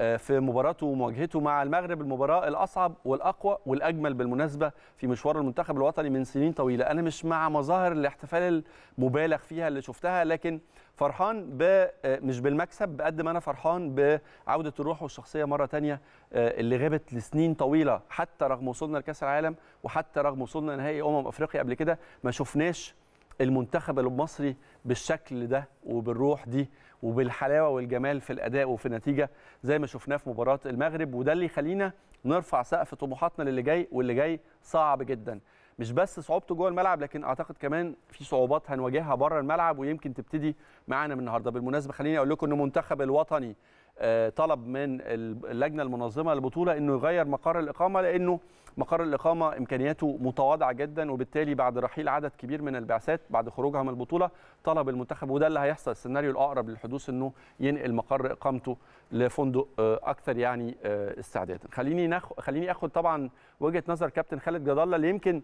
آه، في مباراته ومواجهته مع المغرب المباراه الاصعب والاقوى والاجمل بالمناسبه في مشوار المنتخب الوطني من سنين طويله انا مش مع مظاهر الاحتفال المبالغ فيها اللي شفتها لكن فرحان ب آه، مش بالمكسب بقد ما انا فرحان بعوده الروح والشخصيه مره تانية آه، اللي غابت لسنين طويله حتى رغم وصولنا لكاس العالم وحتى رغم وصولنا نهائي امم افريقيا قبل كده ما شفناش المنتخب المصري بالشكل ده وبالروح دي وبالحلاوه والجمال في الاداء وفي النتيجه زي ما شفناه في مباراه المغرب وده اللي يخلينا نرفع سقف طموحاتنا للي جاي واللي جاي صعب جدا مش بس صعوبته جوه الملعب لكن اعتقد كمان في صعوبات هنواجهها بره الملعب ويمكن تبتدي معانا من النهارده بالمناسبه خليني اقول لكم ان المنتخب الوطني آه، طلب من اللجنه المنظمه للبطوله انه يغير مقر الاقامه لانه مقر الاقامه امكانياته متواضعه جدا وبالتالي بعد رحيل عدد كبير من البعثات بعد خروجها من البطوله طلب المنتخب وده اللي هيحصل السيناريو الاقرب للحدوث انه ينقل مقر اقامته لفندق آه، اكثر يعني آه، استعدادا خليني ناخ... خليني اخد طبعا وجهه نظر كابتن خالد جد الله اللي يمكن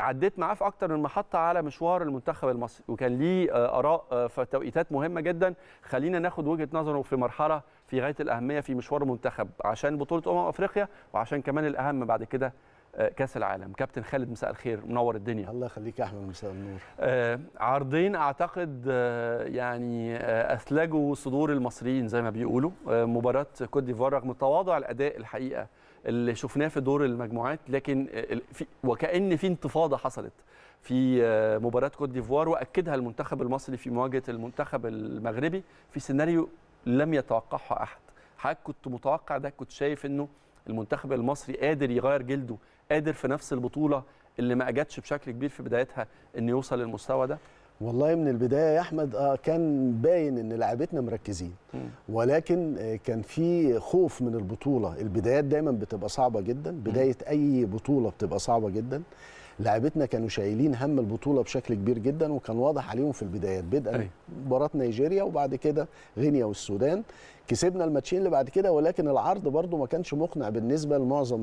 عديت معاه في اكتر من محطه على مشوار المنتخب المصري وكان ليه آه، اراء في توقيتات مهمه جدا خلينا ناخد وجهه نظره في مرحله في غايه الاهميه في مشوار منتخب عشان بطوله امم افريقيا وعشان كمان الاهم بعد كده آه، كاس العالم كابتن خالد مساء الخير منور الدنيا الله يخليك يا احمد مساء النور آه عرضين اعتقد آه يعني آه اثلجوا صدور المصريين زي ما بيقولوا آه مباراه كوت ديفوار رغم تواضع الاداء الحقيقه اللي شفناه في دور المجموعات لكن آه في وكان في انتفاضه حصلت في آه مباراه كوت ديفوار واكدها المنتخب المصري في مواجهه المنتخب المغربي في سيناريو لم يتوقعها احد حضرتك كنت متوقع ده كنت شايف انه المنتخب المصري قادر يغير جلده قادر في نفس البطوله اللي ما اجتش بشكل كبير في بدايتها ان يوصل للمستوى ده والله من البدايه يا احمد آه، كان باين ان لعبتنا مركزين ولكن آه، كان في خوف من البطوله البدايات دايما بتبقى صعبه جدا بدايه اي بطوله بتبقى صعبه جدا لاعبتنا كانوا شايلين هم البطوله بشكل كبير جدا وكان واضح عليهم في البدايات بدءا أيوة. مباراه نيجيريا وبعد كده غينيا والسودان كسبنا الماتشين اللي بعد كده ولكن العرض برضو ما كانش مقنع بالنسبه لمعظم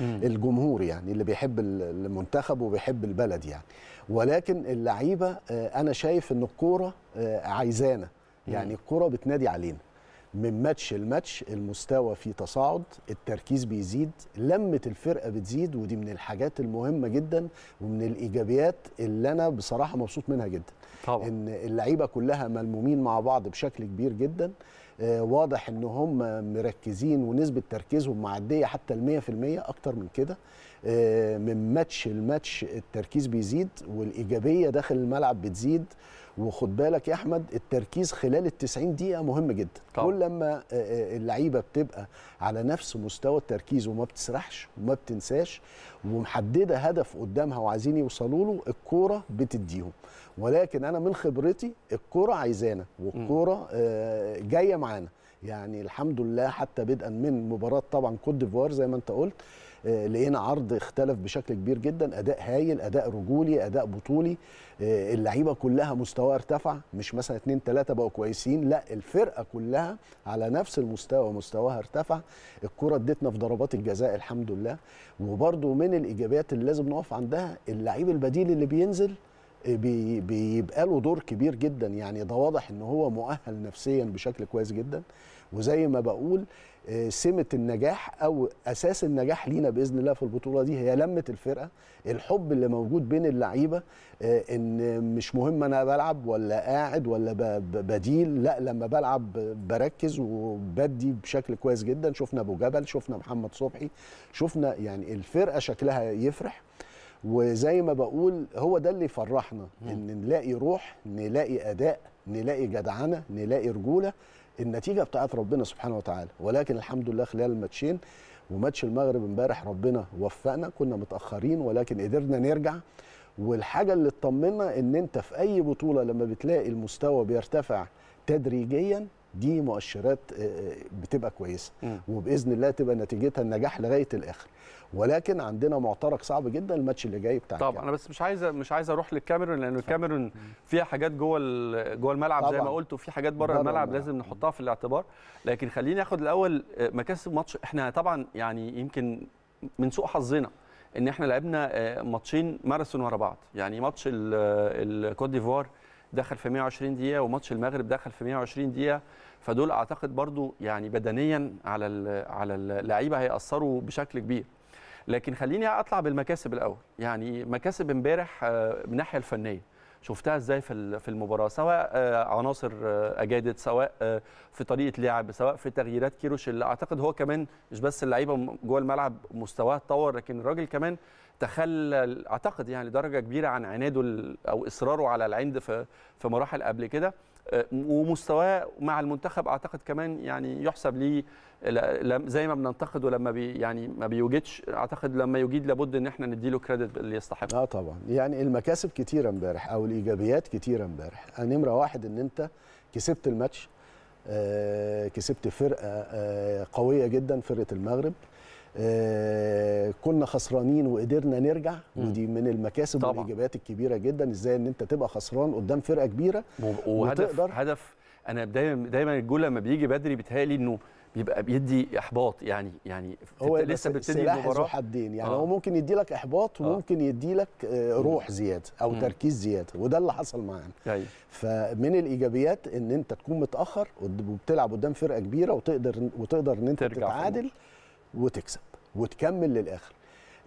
الجمهور يعني اللي بيحب المنتخب وبيحب البلد يعني ولكن اللعيبه آه، انا شايف ان الكوره آه، عايزانا يعني الكوره بتنادي علينا من ماتش لماتش المستوى فيه تصاعد التركيز بيزيد لمة الفرقة بتزيد ودي من الحاجات المهمة جدا ومن الإيجابيات اللي أنا بصراحة مبسوط منها جدا طبعا. إن اللعيبة كلها ملمومين مع بعض بشكل كبير جدا آه، واضح ان هم مركزين ونسبه تركيزهم معديه حتى ال 100% اكتر من كده آه، من ماتش لماتش التركيز بيزيد والايجابيه داخل الملعب بتزيد وخد بالك يا احمد التركيز خلال ال 90 دقيقه مهم جدا طبعا. كل لما آه، آه، اللعيبه بتبقى على نفس مستوى التركيز وما بتسرحش وما بتنساش ومحدده هدف قدامها وعايزين يوصلوا له الكوره بتديهم ولكن انا من خبرتي الكوره عايزانا والكوره آه، جايه معانا يعني الحمد لله حتى بدءا من مباراه طبعا كوت ديفوار زي ما انت قلت آه، لقينا عرض اختلف بشكل كبير جدا اداء هايل اداء رجولي اداء بطولي آه، اللعيبه كلها مستواها ارتفع مش مثلا اتنين تلاته بقوا كويسين لا الفرقه كلها على نفس المستوى مستواها ارتفع الكره اديتنا في ضربات الجزاء الحمد لله وبرده من الايجابيات اللي لازم نقف عندها اللعيب البديل اللي بينزل آه، بيبقى له دور كبير جدا يعني ده واضح ان هو مؤهل نفسيا بشكل كويس جدا وزي ما بقول آه، سمه النجاح او اساس النجاح لينا باذن الله في البطوله دي هي لمه الفرقه الحب اللي موجود بين اللعيبه آه، ان مش مهم انا بلعب ولا قاعد ولا بديل لا لما بلعب بركز وبدي بشكل كويس جدا شفنا ابو جبل شفنا محمد صبحي شفنا يعني الفرقه شكلها يفرح وزي ما بقول هو ده اللي يفرحنا ان نلاقي روح نلاقي اداء نلاقي جدعنه نلاقي رجوله النتيجه بتاعت ربنا سبحانه وتعالى ولكن الحمد لله خلال الماتشين وماتش المغرب امبارح ربنا وفقنا كنا متاخرين ولكن قدرنا نرجع والحاجه اللي تطمنا ان انت في اي بطوله لما بتلاقي المستوى بيرتفع تدريجيا دي مؤشرات آه، آه، بتبقى كويسه وباذن الله تبقى نتيجتها النجاح لغايه الاخر ولكن عندنا معترك صعب جدا الماتش اللي جاي بتاع طب انا بس مش عايز مش عايز اروح للكاميرون لان الكاميرون فيها حاجات جوه جوه الملعب طبعًا. زي ما قلت وفي حاجات بره الملعب لازم نحطها في الاعتبار لكن خليني اخد الاول آه، مكاسب ماتش احنا طبعا يعني يمكن من سوء حظنا ان احنا لعبنا ماتشين ماراثون ورا بعض يعني ماتش الكوت ديفوار دخل في 120 دقيقه وماتش المغرب دخل في 120 دقيقه فدول اعتقد برضو يعني بدنيا على ال على اللعيبه هياثروا بشكل كبير لكن خليني اطلع بالمكاسب الاول يعني مكاسب امبارح آه، من الناحيه الفنيه شفتها ازاي في في المباراه سواء آه، عناصر آه، اجادت سواء في طريقه لعب سواء في تغييرات كيروش اللي اعتقد هو كمان مش بس اللعيبه جوه الملعب مستواها اتطور لكن الراجل كمان تخلى اعتقد يعني لدرجه كبيره عن عناده او اصراره على العند في في مراحل قبل كده آه، ومستواه مع المنتخب اعتقد كمان يعني يحسب ليه زي ما بننتقده لما بي يعني ما بيوجدش اعتقد لما يجيد لابد ان احنا نديله كريدت اللي يستحقه اه طبعا يعني المكاسب كتيره امبارح او الايجابيات كتيره امبارح نمره واحد ان انت كسبت الماتش آه، كسبت فرقه آه، قويه جدا فرقه المغرب آه، كنا خسرانين وقدرنا نرجع ودي من المكاسب طبعا. والايجابيات الكبيره جدا ازاي ان انت تبقى خسران قدام فرقه كبيره وهدف هدف انا دايما دايما الجول لما بيجي بدري بتهالي انه بيبقى بيدي احباط يعني يعني هو لسه بتبتدي المباراه حدين يعني آه. هو ممكن يدي لك احباط آه. وممكن يدي لك آه، روح زياده او مم. تركيز زياده وده اللي حصل معانا أيوة. فمن الايجابيات ان انت تكون متاخر وبتلعب قدام فرقه كبيره وتقدر وتقدر ان انت تتعادل وتكسب وتكمل للاخر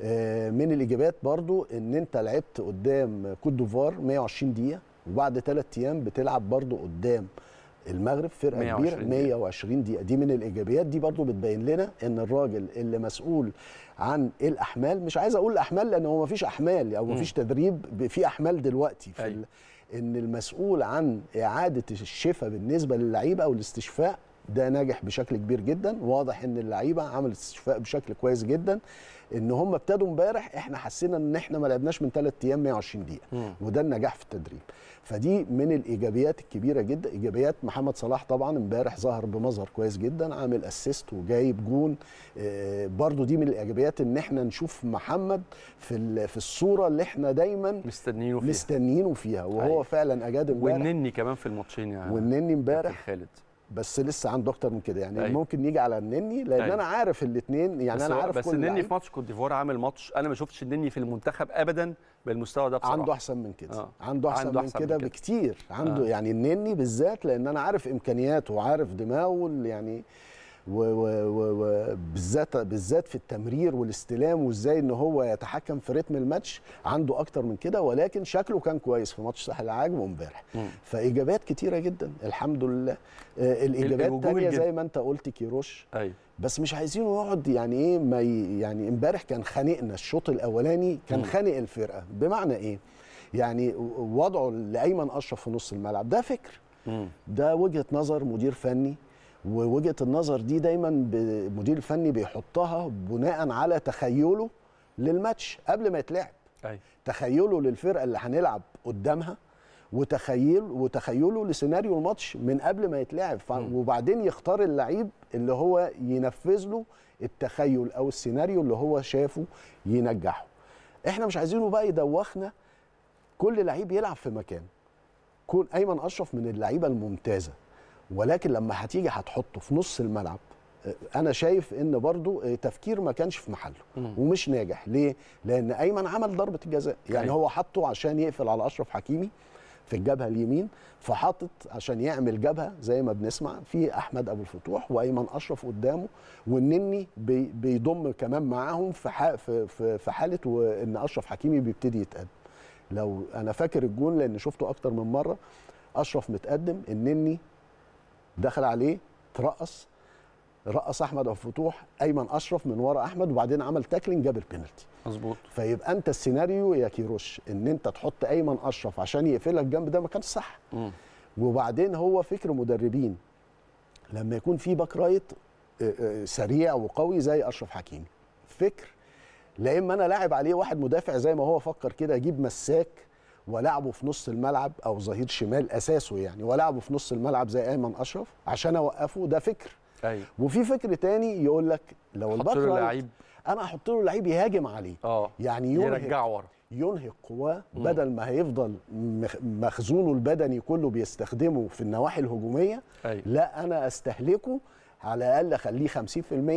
آه، من الاجابات برضو ان انت لعبت قدام كوت ديفوار 120 دقيقه وبعد ثلاث ايام بتلعب برضو قدام المغرب فرقه 120 كبيره 120 دقيقه دي من الايجابيات دي برضو بتبين لنا ان الراجل اللي مسؤول عن الاحمال مش عايز اقول الاحمال لان هو مفيش احمال او مفيش تدريب في احمال دلوقتي في أيوة. ان المسؤول عن اعاده الشفاء بالنسبه للعيبه او الاستشفاء ده ناجح بشكل كبير جدا واضح ان اللعيبه عملت استشفاء بشكل كويس جدا ان هم ابتدوا امبارح احنا حسينا ان احنا ما لعبناش من 3 ايام 120 دقيقه مم. وده النجاح في التدريب فدي من الايجابيات الكبيره جدا ايجابيات محمد صلاح طبعا امبارح ظهر بمظهر كويس جدا عامل اسيست وجايب جون آه برضو دي من الايجابيات ان احنا نشوف محمد في في الصوره اللي احنا دايما مستنيينه فيها مستنيينه فيها وهو أي. أيوة. فعلا اجاد امبارح والنني كمان في الماتشين يعني والنني امبارح خالد بس لسه عنده اكتر من كده يعني أيوة. ممكن يجي على النني لان أيوة. انا عارف الاثنين يعني انا عارف بس كل النني في ماتش كوت ديفوار عامل ماتش انا ما شفتش النني في المنتخب ابدا بالمستوى ده بصراحه عنده احسن من كده آه. عنده احسن عنده من, كده, من كده بكتير عنده آه. يعني النني بالذات لان انا عارف امكانياته وعارف دماغه يعني وبالذات بالذات في التمرير والاستلام وازاي ان هو يتحكم في رتم الماتش عنده اكتر من كده ولكن شكله كان كويس في ماتش ساحل العاج وامبارح فاجابات كتيره جدا الحمد لله آه، الاجابات الثانيه زي ما انت قلت كيروش ايوه بس مش عايزينه يقعد يعني ايه ما يعني امبارح كان خانقنا الشوط الاولاني كان خانق الفرقه بمعنى ايه يعني وضعه لايمن اشرف في نص الملعب ده فكر ده وجهه نظر مدير فني ووجهه النظر دي دايما المدير الفني بيحطها بناء على تخيله للماتش قبل ما يتلعب أي. أيوة. تخيله للفرقه اللي هنلعب قدامها وتخيل وتخيله لسيناريو الماتش من قبل ما يتلعب وبعدين يختار اللعيب اللي هو ينفذ له التخيل او السيناريو اللي هو شافه ينجحه احنا مش عايزينه بقى يدوخنا كل لعيب يلعب في مكان كون ايمن اشرف من اللعيبه الممتازه ولكن لما هتيجي هتحطه في نص الملعب آه، انا شايف ان برضو آه، تفكير ما كانش في محله ومش ناجح ليه لان ايمن عمل ضربه الجزاء يعني أيوة. هو حطه عشان يقفل على اشرف حكيمي في الجبهه اليمين فحاطط عشان يعمل جبهه زي ما بنسمع في احمد ابو الفتوح وايمن اشرف قدامه والنني بي بيضم كمان معاهم في في في حاله وان اشرف حكيمي بيبتدي يتقدم لو انا فاكر الجون لان شفته اكتر من مره اشرف متقدم النني دخل عليه ترقص رقص احمد عبد الفتوح ايمن اشرف من ورا احمد وبعدين عمل تاكلينج جاب البينالتي مظبوط فيبقى انت السيناريو يا كيروش ان انت تحط ايمن اشرف عشان يقفلك الجنب ده ما كانش صح وبعدين هو فكر مدربين لما يكون في باك رايت آه، آه، سريع وقوي زي اشرف حكيمي فكر لا اما انا لاعب عليه واحد مدافع زي ما هو فكر كده اجيب مساك ولعبه في نص الملعب او ظهير شمال اساسه يعني ولعبه في نص الملعب زي ايمن اشرف عشان اوقفه ده فكر أيوة. وفي فكر تاني يقول لك لو الباك لعيب انا احط له لعيب يهاجم عليه اه يعني يرجع ورا ينهي قواه بدل ما هيفضل مخزونه البدني كله بيستخدمه في النواحي الهجوميه أيوة. لا انا استهلكه على الاقل اخليه 50%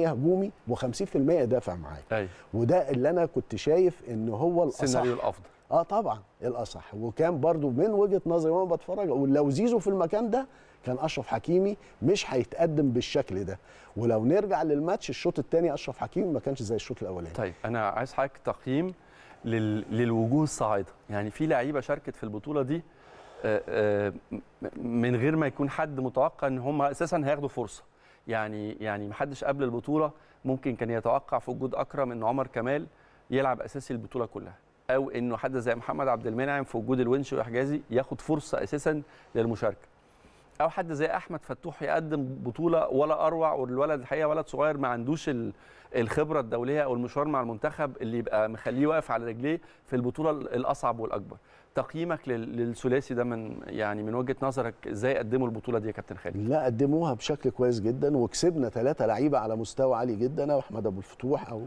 هجومي و50% دافع معايا أيوة. وده اللي انا كنت شايف ان هو الاصح السيناريو الافضل اه طبعا إيه الاصح وكان برضو من وجهه نظري وانا بتفرج اقول لو زيزو في المكان ده كان اشرف حكيمي مش هيتقدم بالشكل ده ولو نرجع للماتش الشوط الثاني اشرف حكيمي ما كانش زي الشوط الاولاني طيب انا عايز حضرتك تقييم لل... للوجوه الصاعده يعني في لعيبه شاركت في البطوله دي آه، آه، من غير ما يكون حد متوقع ان هم اساسا هياخدوا فرصه يعني يعني محدش قبل البطوله ممكن كان يتوقع في وجود اكرم ان عمر كمال يلعب اساسي البطوله كلها او انه حد زي محمد عبد المنعم في وجود الونش وحجازي ياخد فرصه اساسا للمشاركه او حد زي احمد فتوح يقدم بطوله ولا اروع والولد الحقيقه ولد صغير ما عندوش الخبره الدوليه او المشوار مع المنتخب اللي يبقى مخليه واقف على رجليه في البطوله الاصعب والاكبر تقييمك للثلاثي ده من يعني من وجهه نظرك ازاي قدموا البطوله دي يا كابتن خالد؟ لا قدموها بشكل كويس جدا وكسبنا ثلاثه لعيبه على مستوى عالي جدا او احمد ابو الفتوح او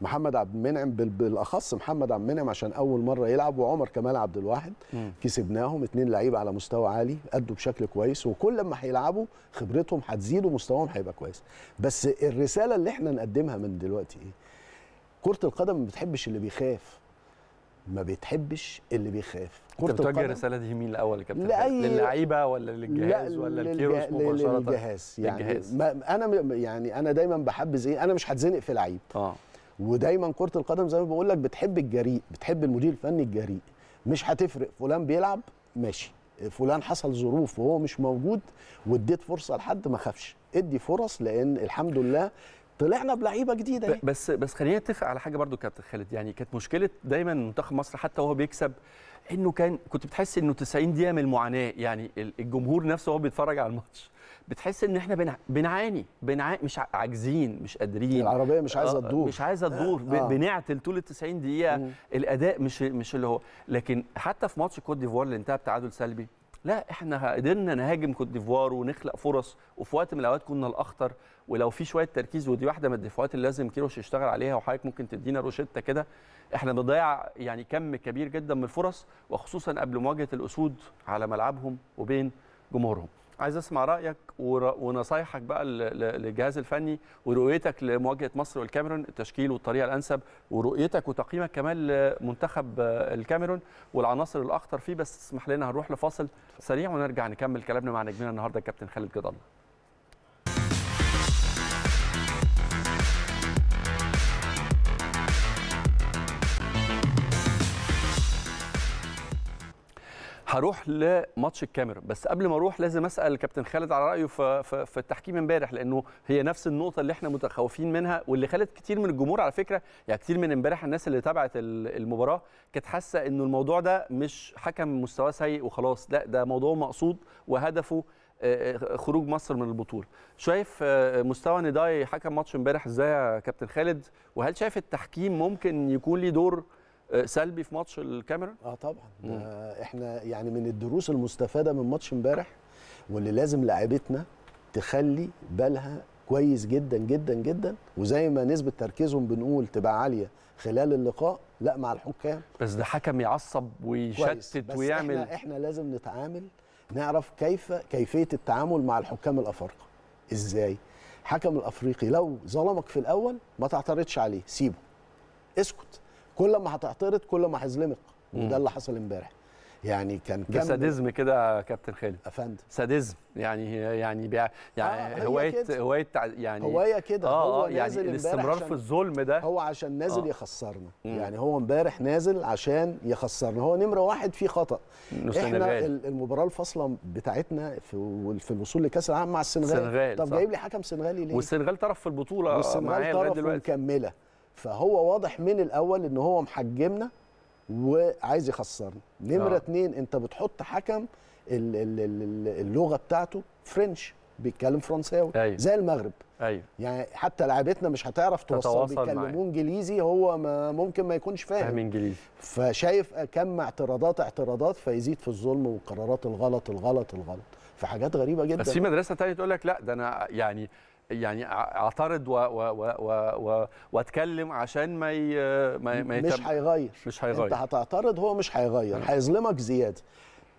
محمد عبد المنعم بالاخص محمد عبد المنعم عشان اول مره يلعب وعمر كمال عبد الواحد م. كسبناهم اثنين لعيبه على مستوى عالي ادوا بشكل كويس وكل ما هيلعبوا خبرتهم هتزيد ومستواهم هيبقى كويس بس الرساله اللي احنا نقدمها من دلوقتي ايه؟ كره القدم ما بتحبش اللي بيخاف ما بتحبش اللي بيخاف كنت بتوجه الرساله دي مين الاول يا كابتن لأي... للعيبه ولا للجهاز ولا للكيروس مباشره للجهاز يعني للجهاز. ما انا يعني انا دايما بحبذ ايه انا مش هتزنق في لعيب اه ودايما كره القدم زي ما بقول لك بتحب الجريء بتحب المدير الفني الجريء مش هتفرق فلان بيلعب ماشي فلان حصل ظروف وهو مش موجود واديت فرصه لحد ما خافش ادي فرص لان الحمد لله طلعنا بلعيبه جديده يعني. بس بس خلينا نتفق على حاجه برضو كابتن خالد يعني كانت مشكله دايما منتخب مصر حتى وهو بيكسب انه كان كنت بتحس انه 90 دقيقه من المعاناه يعني الجمهور نفسه وهو بيتفرج على الماتش بتحس ان احنا بنعاني بنع... مش عاجزين مش قادرين العربيه مش عايزه آه، تدور مش عايزه تدور ب... آه. بنعتل طول ال 90 دقيقه الاداء مش مش اللي هو لكن حتى في ماتش كوت ديفوار اللي انتهى بتعادل سلبي لا احنا قدرنا نهاجم كوت ديفوار ونخلق فرص وفي وقت من الاوقات كنا الاخطر ولو في شويه تركيز ودي واحده من الدفاعات اللي لازم كيروش يشتغل عليها وحضرتك ممكن تدينا روشته كده احنا بنضيع يعني كم كبير جدا من الفرص وخصوصا قبل مواجهه الاسود على ملعبهم وبين جمهورهم عايز اسمع رايك ونصايحك بقى للجهاز الفني ورؤيتك لمواجهه مصر والكاميرون التشكيل والطريقه الانسب ورؤيتك وتقييمك كمان لمنتخب الكاميرون والعناصر الاخطر فيه بس اسمح لنا هنروح لفاصل سريع ونرجع نكمل كلامنا مع نجمنا النهارده الكابتن خالد جد الله هروح لماتش الكاميرون بس قبل ما اروح لازم اسال كابتن خالد على رايه في في, في التحكيم امبارح لانه هي نفس النقطه اللي احنا متخوفين منها واللي خلت كتير من الجمهور على فكره يعني كتير من امبارح الناس اللي تابعت المباراه كانت حاسه انه الموضوع ده مش حكم مستواه سيء وخلاص لا ده موضوع مقصود وهدفه آه، آه، خروج مصر من البطوله شايف آه، مستوى نداي حكم ماتش امبارح ازاي يا كابتن خالد وهل شايف التحكيم ممكن يكون ليه دور سلبي في ماتش الكاميرون اه طبعا احنا يعني من الدروس المستفاده من ماتش امبارح واللي لازم لاعبتنا تخلي بالها كويس جدا جدا جدا وزي ما نسبه تركيزهم بنقول تبقى عاليه خلال اللقاء لا مع الحكام بس ده حكم يعصب ويشتت بس ويعمل احنا احنا لازم نتعامل نعرف كيف كيفيه التعامل مع الحكام الافارقه ازاي حكم الافريقي لو ظلمك في الاول ما تعترضش عليه سيبه اسكت كل ما هتعترض كل ما هيظلمك وده اللي حصل امبارح يعني كان كم ساديزم كده يا كابتن خالد افندم ساديزم يعني يعني بيع يعني آه هوايه هوايه يعني هوايه كده آه هو آه، يعني نازل الاستمرار في الظلم ده هو عشان نازل آه يخسرنا مم. يعني هو امبارح نازل عشان يخسرنا هو نمره واحد فيه خطا احنا المباراه الفاصله بتاعتنا في في الوصول لكاس العالم مع السنغال, السنغال طب صح. جايب لي حكم سنغالي ليه والسنغال طرف في البطوله والسنغال طرف مكمله فهو واضح من الاول ان هو محجمنا وعايز يخسرنا نمره آه. اتنين انت بتحط حكم اللغه بتاعته فرنش بيتكلم فرنساوي أيوة. زي المغرب ايوه يعني حتى لعيبتنا مش هتعرف توصل بيتكلموا انجليزي هو ما ممكن ما يكونش فاهم فاهم انجليزي فشايف كم اعتراضات اعتراضات فيزيد في الظلم والقرارات الغلط الغلط الغلط في حاجات غريبه جدا بس في مدرسه ثانيه تقول لك لا ده انا يعني يعني اعترض و و و و و واتكلم عشان ما ي... ما, ي مش هيغير مش هيغير انت هتعترض هو مش هيغير هيظلمك زياده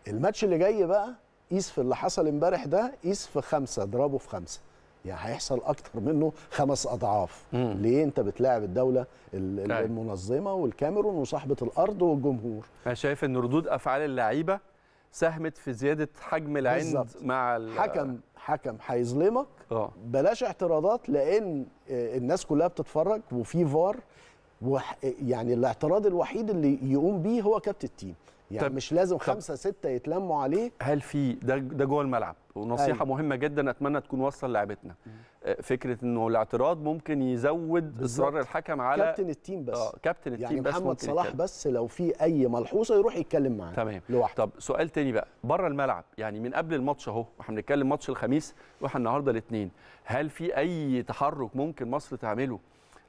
الماتش اللي جاي بقى قيس في اللي حصل امبارح ده قيس في خمسه اضربه في خمسه يعني هيحصل اكتر منه خمس اضعاف مم. ليه انت بتلاعب الدوله أيوة. المنظمه والكاميرون وصاحبه الارض والجمهور انا شايف ان ردود افعال اللعيبه ساهمت في زياده حجم العند بالزبط. مع الحكم حكم هيظلمك آه. بلاش اعتراضات لان آه، الناس كلها بتتفرج وفي فار يعني الاعتراض الوحيد اللي يقوم بيه هو كابتن التيم يعني طب مش لازم خمسة ستة يتلموا عليه هل في ده ده جوه الملعب ونصيحة أيوة. مهمة جدا أتمنى تكون وصل لعبتنا آه، فكرة إنه الاعتراض ممكن يزود إصرار الحكم على كابتن التيم بس آه كابتن التيم يعني بس محمد صلاح يتكلم. بس لو في أي ملحوظة يروح يتكلم معاه تمام لوحده طب سؤال تاني بقى بره الملعب يعني من قبل الماتش أهو واحنا بنتكلم ماتش الخميس واحنا النهارده الاثنين هل في أي تحرك ممكن مصر تعمله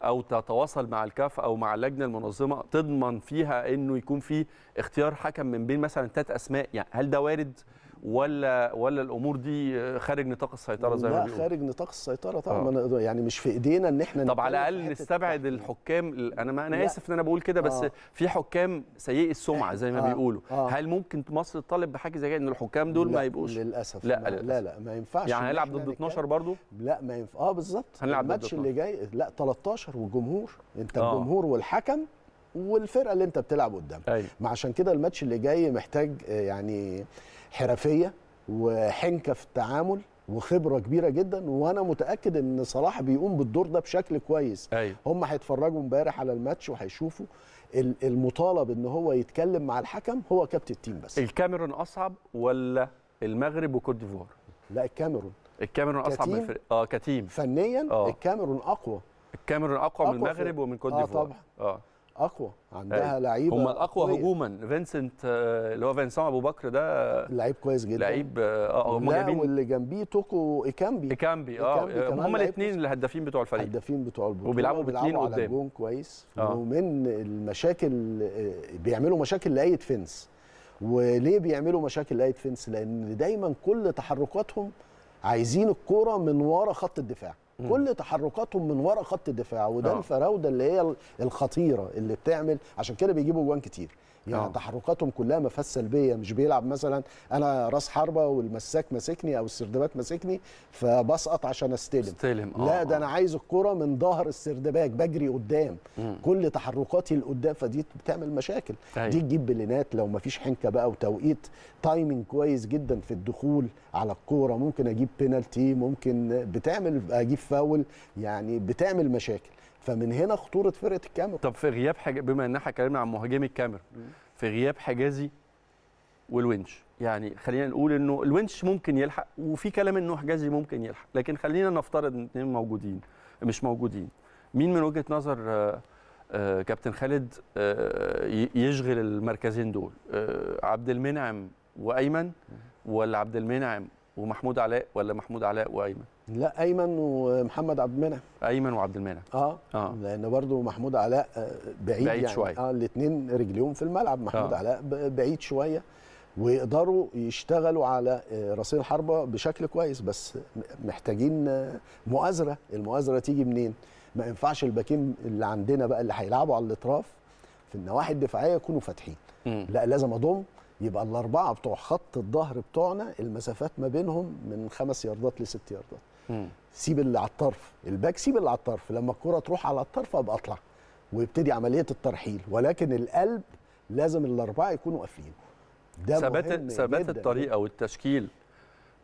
او تتواصل مع الكاف او مع اللجنه المنظمه تضمن فيها انه يكون في اختيار حكم من بين مثلا ثلاث اسماء يعني هل ده وارد؟ ولا ولا الامور دي خارج نطاق السيطره زي ما بيقولوا لا خارج نطاق السيطره طبعا آه. يعني مش في ايدينا ان احنا طب على الاقل نستبعد الحكام انا ما انا لا. اسف ان انا بقول كده بس آه. في حكام سيئي السمعه زي ما آه. بيقولوا آه. هل ممكن مصر تطالب بحاجه زي كده ان الحكام دول لا. ما يبقوش للاسف لا لا, للأسف. لا لا ما ينفعش يعني هنلعب ضد 12 برضو لا ما ينفع اه بالظبط الماتش اللي جاي لا 13 والجمهور انت آه. الجمهور والحكم والفرقه اللي انت بتلعب قدامها أيوه. ما عشان كده الماتش اللي جاي محتاج آه، يعني حرفيه وحنكه في التعامل وخبره كبيره جدا وانا متاكد ان صلاح بيقوم بالدور ده بشكل كويس أيوة. هم هيتفرجوا امبارح على الماتش وهيشوفوا المطالب ان هو يتكلم مع الحكم هو كابتن التيم بس الكاميرون اصعب ولا المغرب وكوت ديفوار لا الكاميرون الكاميرون اصعب من الفريق اه كتيم فنيا آه. الكاميرون اقوى الكاميرون اقوى, أقوى من المغرب ومن كوت آه، ديفوار اه طبعا اه اقوى عندها أيوة. لعيبه هم الاقوى قوية. هجوما فينسنت آه، اللي هو فينسون ابو بكر ده آه، لعيب كويس جدا لعيب اه, آه، هم جايبين واللي جنبيه توكو ايكامبي ايكامبي اه هم الاثنين الهدافين بتوع الفريق الهدافين بتوع البطوله وبيلعبوا باثنين قدام على جون كويس آه. ومن المشاكل بيعملوا مشاكل لاي فينس وليه بيعملوا مشاكل لاي فينس لان دايما كل تحركاتهم عايزين الكوره من ورا خط الدفاع كل تحركاتهم من ورا خط الدفاع وده آه. الفراوده اللي هي الخطيره اللي بتعمل عشان كده بيجيبوا جوان كتير يعني تحركاتهم كلها ما فيهاش سلبيه مش بيلعب مثلا انا راس حربه والمساك ماسكني او السردباك ماسكني فبسقط عشان استلم, استلم. آه لا ده آه. انا عايز الكره من ظهر السردباك بجري قدام م. كل تحركاتي لقدام فدي بتعمل مشاكل أي. طيب. دي تجيب بلينات لو ما فيش حنكه بقى وتوقيت تايمنج كويس جدا في الدخول على الكوره ممكن اجيب بينالتي ممكن بتعمل اجيب فاول يعني بتعمل مشاكل فمن هنا خطوره فرقه الكاميرون طب في غياب حاجة بما ان احنا اتكلمنا عن مهاجمي الكاميرون في غياب حجازي والونش يعني خلينا نقول انه الونش ممكن يلحق وفي كلام انه حجازي ممكن يلحق لكن خلينا نفترض ان الاثنين موجودين مش موجودين مين من وجهه نظر آه، آه، كابتن خالد آه، يشغل المركزين دول عبد المنعم وايمن ولا عبد المنعم ومحمود علاء ولا محمود علاء وايمن لا ايمن ومحمد عبد المنعم ايمن وعبد المنعم اه اه لان برضه محمود علاء آه، بعيد, بعيد يعني شوية. اه الاثنين رجليهم في الملعب محمود آه. علاء بعيد شويه ويقدروا يشتغلوا على آه، راسين الحربه بشكل كويس بس محتاجين آه، مؤازره المؤازره تيجي منين ما ينفعش الباكين اللي عندنا بقى اللي هيلعبوا على الاطراف في النواحي الدفاعيه يكونوا فاتحين لا لازم اضم يبقى الاربعه بتوع خط الظهر بتوعنا المسافات ما بينهم من خمس ياردات لست ياردات سيب اللي على الطرف الباك سيب اللي على الطرف لما الكره تروح على الطرف ابقى اطلع ويبتدي عمليه الترحيل ولكن القلب لازم الاربعه يكونوا قافلين ده ثبات ثبات الطريقه والتشكيل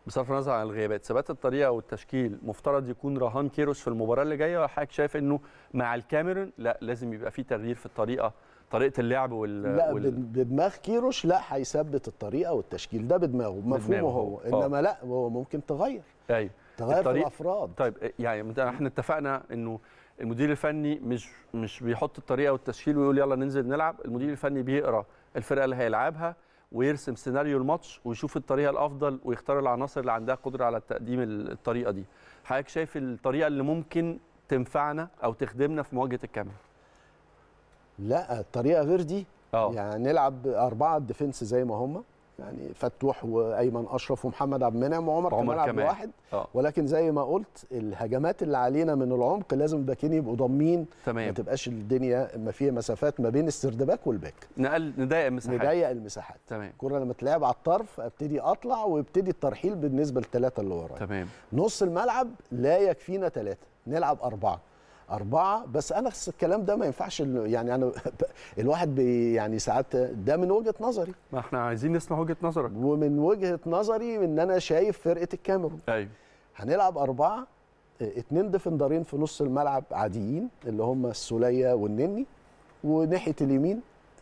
بصرف النظر عن الغيابات ثبات الطريقه والتشكيل مفترض يكون رهان كيروش في المباراه اللي جايه حضرتك شايف انه مع الكاميرون لا لازم يبقى في تغيير في الطريقه طريقه اللعب وال لا وال... بدماغ كيروش لا هيثبت الطريقه والتشكيل ده بدماغه مفهومه هو, هو. انما آه. لا هو ممكن تغير أيوه. تغير في الافراد طيب يعني احنا اتفقنا انه المدير الفني مش مش بيحط الطريقه والتشكيل ويقول يلا ننزل نلعب المدير الفني بيقرا الفرقه اللي هيلعبها ويرسم سيناريو الماتش ويشوف الطريقه الافضل ويختار العناصر اللي عندها قدره على تقديم الطريقه دي حضرتك شايف الطريقه اللي ممكن تنفعنا او تخدمنا في مواجهه الكاميرا لا الطريقه غير دي أوه. يعني نلعب اربعه ديفنس زي ما هم يعني فتوح وايمن اشرف ومحمد عبد المنعم وعمر كمال عبد الواحد آه. ولكن زي ما قلت الهجمات اللي علينا من العمق لازم الباكين يبقوا ضامين ما تبقاش الدنيا ما فيها مسافات ما بين السرد باك والباك نقل نضيق المساحات نضيق المساحات تمام الكره لما تلعب على الطرف ابتدي اطلع وابتدي الترحيل بالنسبه للثلاثه اللي ورايا تمام نص الملعب لا يكفينا ثلاثه نلعب اربعه أربعة بس أنا الكلام ده ما ينفعش يعني أنا الواحد بي يعني ساعات ده من وجهة نظري ما احنا عايزين نسمع وجهة نظرك ومن وجهة نظري إن أنا شايف فرقة الكاميرون أيوه هنلعب أربعة اتنين ديفندرين في نص الملعب عاديين اللي هم السولية والنني وناحية اليمين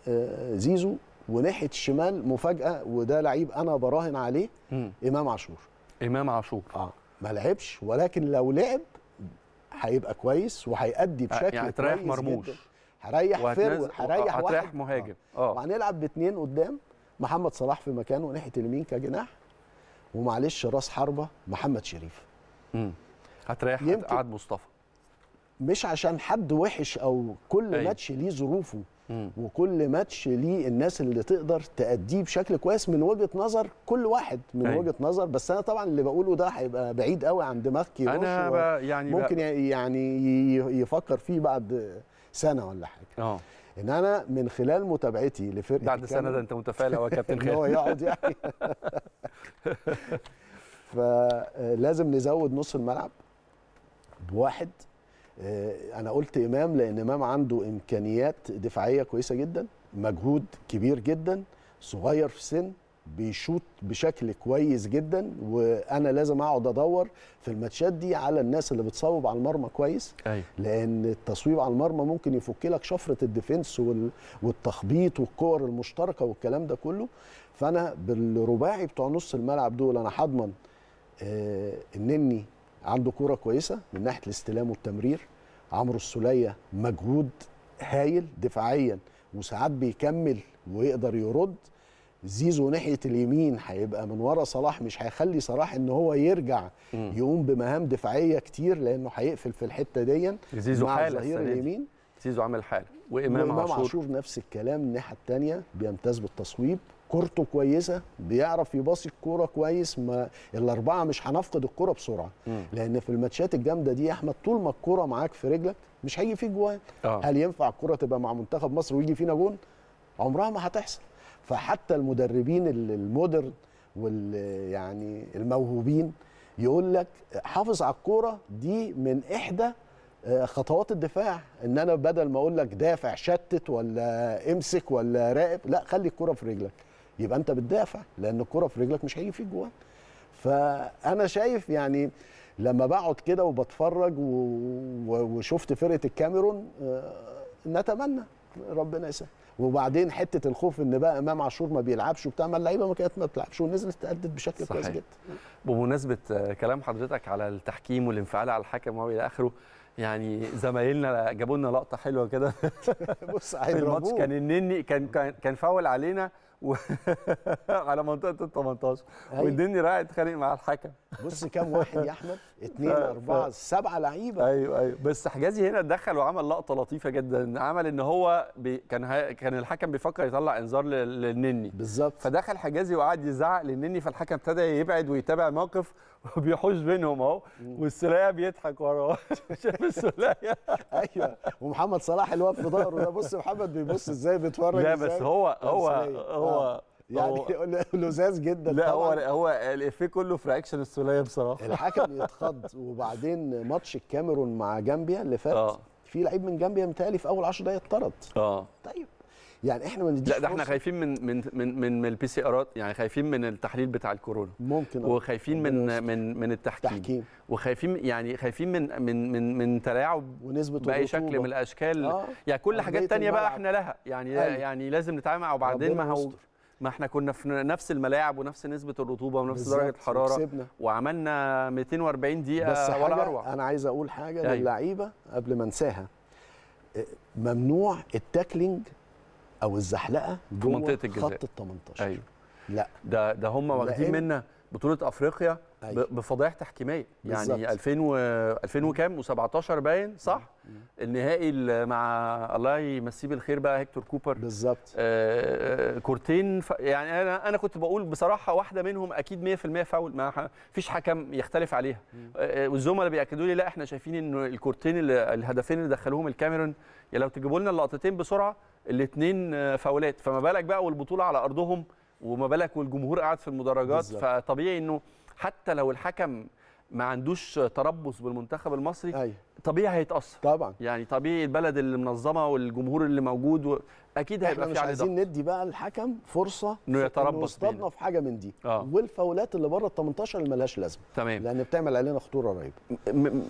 آه، زيزو وناحية الشمال مفاجأة وده لعيب أنا براهن عليه م. إمام عاشور إمام عاشور آه ما لعبش ولكن لو لعب هيبقى كويس وهيأدي آه، بشكل يعني هتريح مرموش هريح فيرو آه، هريح واحد هتريح مهاجم اه, آه. وهنلعب باثنين قدام محمد صلاح في مكانه ناحيه اليمين كجناح ومعلش راس حربه محمد شريف امم هتريح قعد مصطفى مش عشان حد وحش او كل أيوه. ماتش ليه ظروفه وكل ماتش ليه الناس اللي تقدر تأديه بشكل كويس من وجهه نظر كل واحد من أي. أيوة. وجهه نظر بس انا طبعا اللي بقوله ده هيبقى بعيد قوي عن دماغ كيروش انا يعني ممكن بقى يعني يفكر فيه بعد سنه ولا حاجه اه ان انا من خلال متابعتي لفرقه بعد سنه ده انت متفائل قوي يا كابتن خالد هو يقعد يعني فلازم نزود نص الملعب بواحد آه، انا قلت امام لان امام عنده امكانيات دفاعيه كويسه جدا مجهود كبير جدا صغير في السن بيشوط بشكل كويس جدا وانا لازم اقعد ادور في الماتشات دي على الناس اللي بتصوب على المرمى كويس أي. أيوه. لان التصويب على المرمى ممكن يفك لك شفره الديفنس والتخبيط والكور المشتركه والكلام ده كله فانا بالرباعي بتوع نص الملعب دول انا هضمن آه انني عنده كوره كويسه من ناحيه الاستلام والتمرير عمرو السوليه مجهود هايل دفاعيا وساعات بيكمل ويقدر يرد زيزو ناحيه اليمين هيبقى من ورا صلاح مش هيخلي صلاح ان هو يرجع يقوم بمهام دفاعيه كتير لانه هيقفل في الحته دي زيزو مع ظهير اليمين زيزو عامل حاله وامام, وإمام عاشور نفس الكلام الناحيه الثانيه بيمتاز بالتصويب كورته كويسه بيعرف يباصي الكوره كويس ما الاربعه مش هنفقد الكوره بسرعه مم. لان في الماتشات الجامده دي يا احمد طول ما الكوره معاك في رجلك مش هيجي فيك جوان آه. هل ينفع الكوره تبقى مع منتخب مصر ويجي فينا جون عمرها ما هتحصل فحتى المدربين المودرن وال يعني الموهوبين يقول لك حافظ على الكوره دي من احدى آه، خطوات الدفاع ان انا بدل ما اقول لك دافع شتت ولا امسك ولا راقب لا خلي الكوره في رجلك يبقى انت بتدافع لان الكره في رجلك مش هيجي فيك جوان فانا شايف يعني لما بقعد كده وبتفرج وشفت فرقه الكاميرون آه، نتمنى ربنا يسهل وبعدين حته الخوف ان بقى امام عاشور ما بيلعبش وبتاع ما اللعيبه ما كانت ما بتلعبش ونزلت تأدت بشكل كويس جدا بمناسبه آه، كلام حضرتك على التحكيم والانفعال على الحكم والى اخره يعني زمايلنا جابوا لنا لقطه حلوه كده بص عايز الماتش كان النني كان كان فاول علينا على منطقه ال 18 أيوة. والدنيا راحت اتخانق مع الحكم بص كام واحد يا احمد اثنين اربعه سبعه لعيبه ايوه ايوه بس حجازي هنا دخل وعمل لقطه لطيفه جدا عمل ان هو بي كان كان الحكم بيفكر يطلع انذار للنني بالظبط فدخل حجازي وقعد يزعق للنني فالحكم ابتدى يبعد ويتابع موقف وبيحوش بينهم اهو والسوليه بيضحك وراه شايف السوليه ايوه ومحمد صلاح اللي واقف في ظهره ده بص محمد بيبص ازاي بيتفرج لا بس هو هو هو آه. يعني لزاز جدا لا طبعاً. هو هو الافيه كله في رياكشن السوليه بصراحه الحكم يتخض وبعدين ماتش الكاميرون مع جامبيا اللي فات آه. في لعيب من جامبيا متهيألي في اول 10 دقايق اتطرد اه طيب يعني احنا ما نديش لا ده احنا خايفين من من من من, من البي سي ارات يعني خايفين من التحليل بتاع الكورونا ممكن آه. وخايفين من من من, التحكيم تحكيم. وخايفين يعني خايفين من من من من تلاعب ونسبه باي شكل من الاشكال آه. يعني كل حاجات تانية بقى احنا لها يعني أيوة. يعني لازم نتعامل مع وبعدين ما هو ما احنا كنا في نفس الملاعب ونفس نسبه الرطوبه ونفس درجه الحراره وكسبنا. وعملنا 240 دقيقه بس حاجة ولا اروع انا عايز اقول حاجه أيوه. للعيبه قبل ما انساها إيه، ممنوع التاكلينج او الزحلقه جوه منطقه الجزاء خط ال 18 ايوه لا ده ده هم واخدين منا بطوله افريقيا أيوة. بفضائح تحكيميه يعني 2000 و 2000 وكام و17 باين صح النهائي مع الله يمسيه بالخير بقى هيكتور كوبر بالظبط آه،, آه كورتين ف... يعني انا انا كنت بقول بصراحه واحده منهم اكيد 100% فاول ما فيش حكم يختلف عليها آه،, آه والزملاء بياكدوا لي لا احنا شايفين ان الكورتين اللي الهدفين اللي دخلوهم الكاميرون يا لو تجيبوا لنا اللقطتين بسرعه الاثنين آه، فاولات فما بالك بقى والبطوله على ارضهم وما بالك والجمهور قاعد في المدرجات بالزبط. فطبيعي انه حتى لو الحكم ما عندوش تربص بالمنتخب المصري أي. أيوة. طبيعي هيتاثر طبعا يعني طبيعي البلد اللي منظمه والجمهور اللي موجود و... اكيد هيبقى في عليه عايزين ندي بقى الحكم فرصه انه يتربص بينا في حاجه من دي آه. والفاولات اللي بره ال 18 اللي مالهاش لازمه تمام لان بتعمل علينا خطوره رهيبه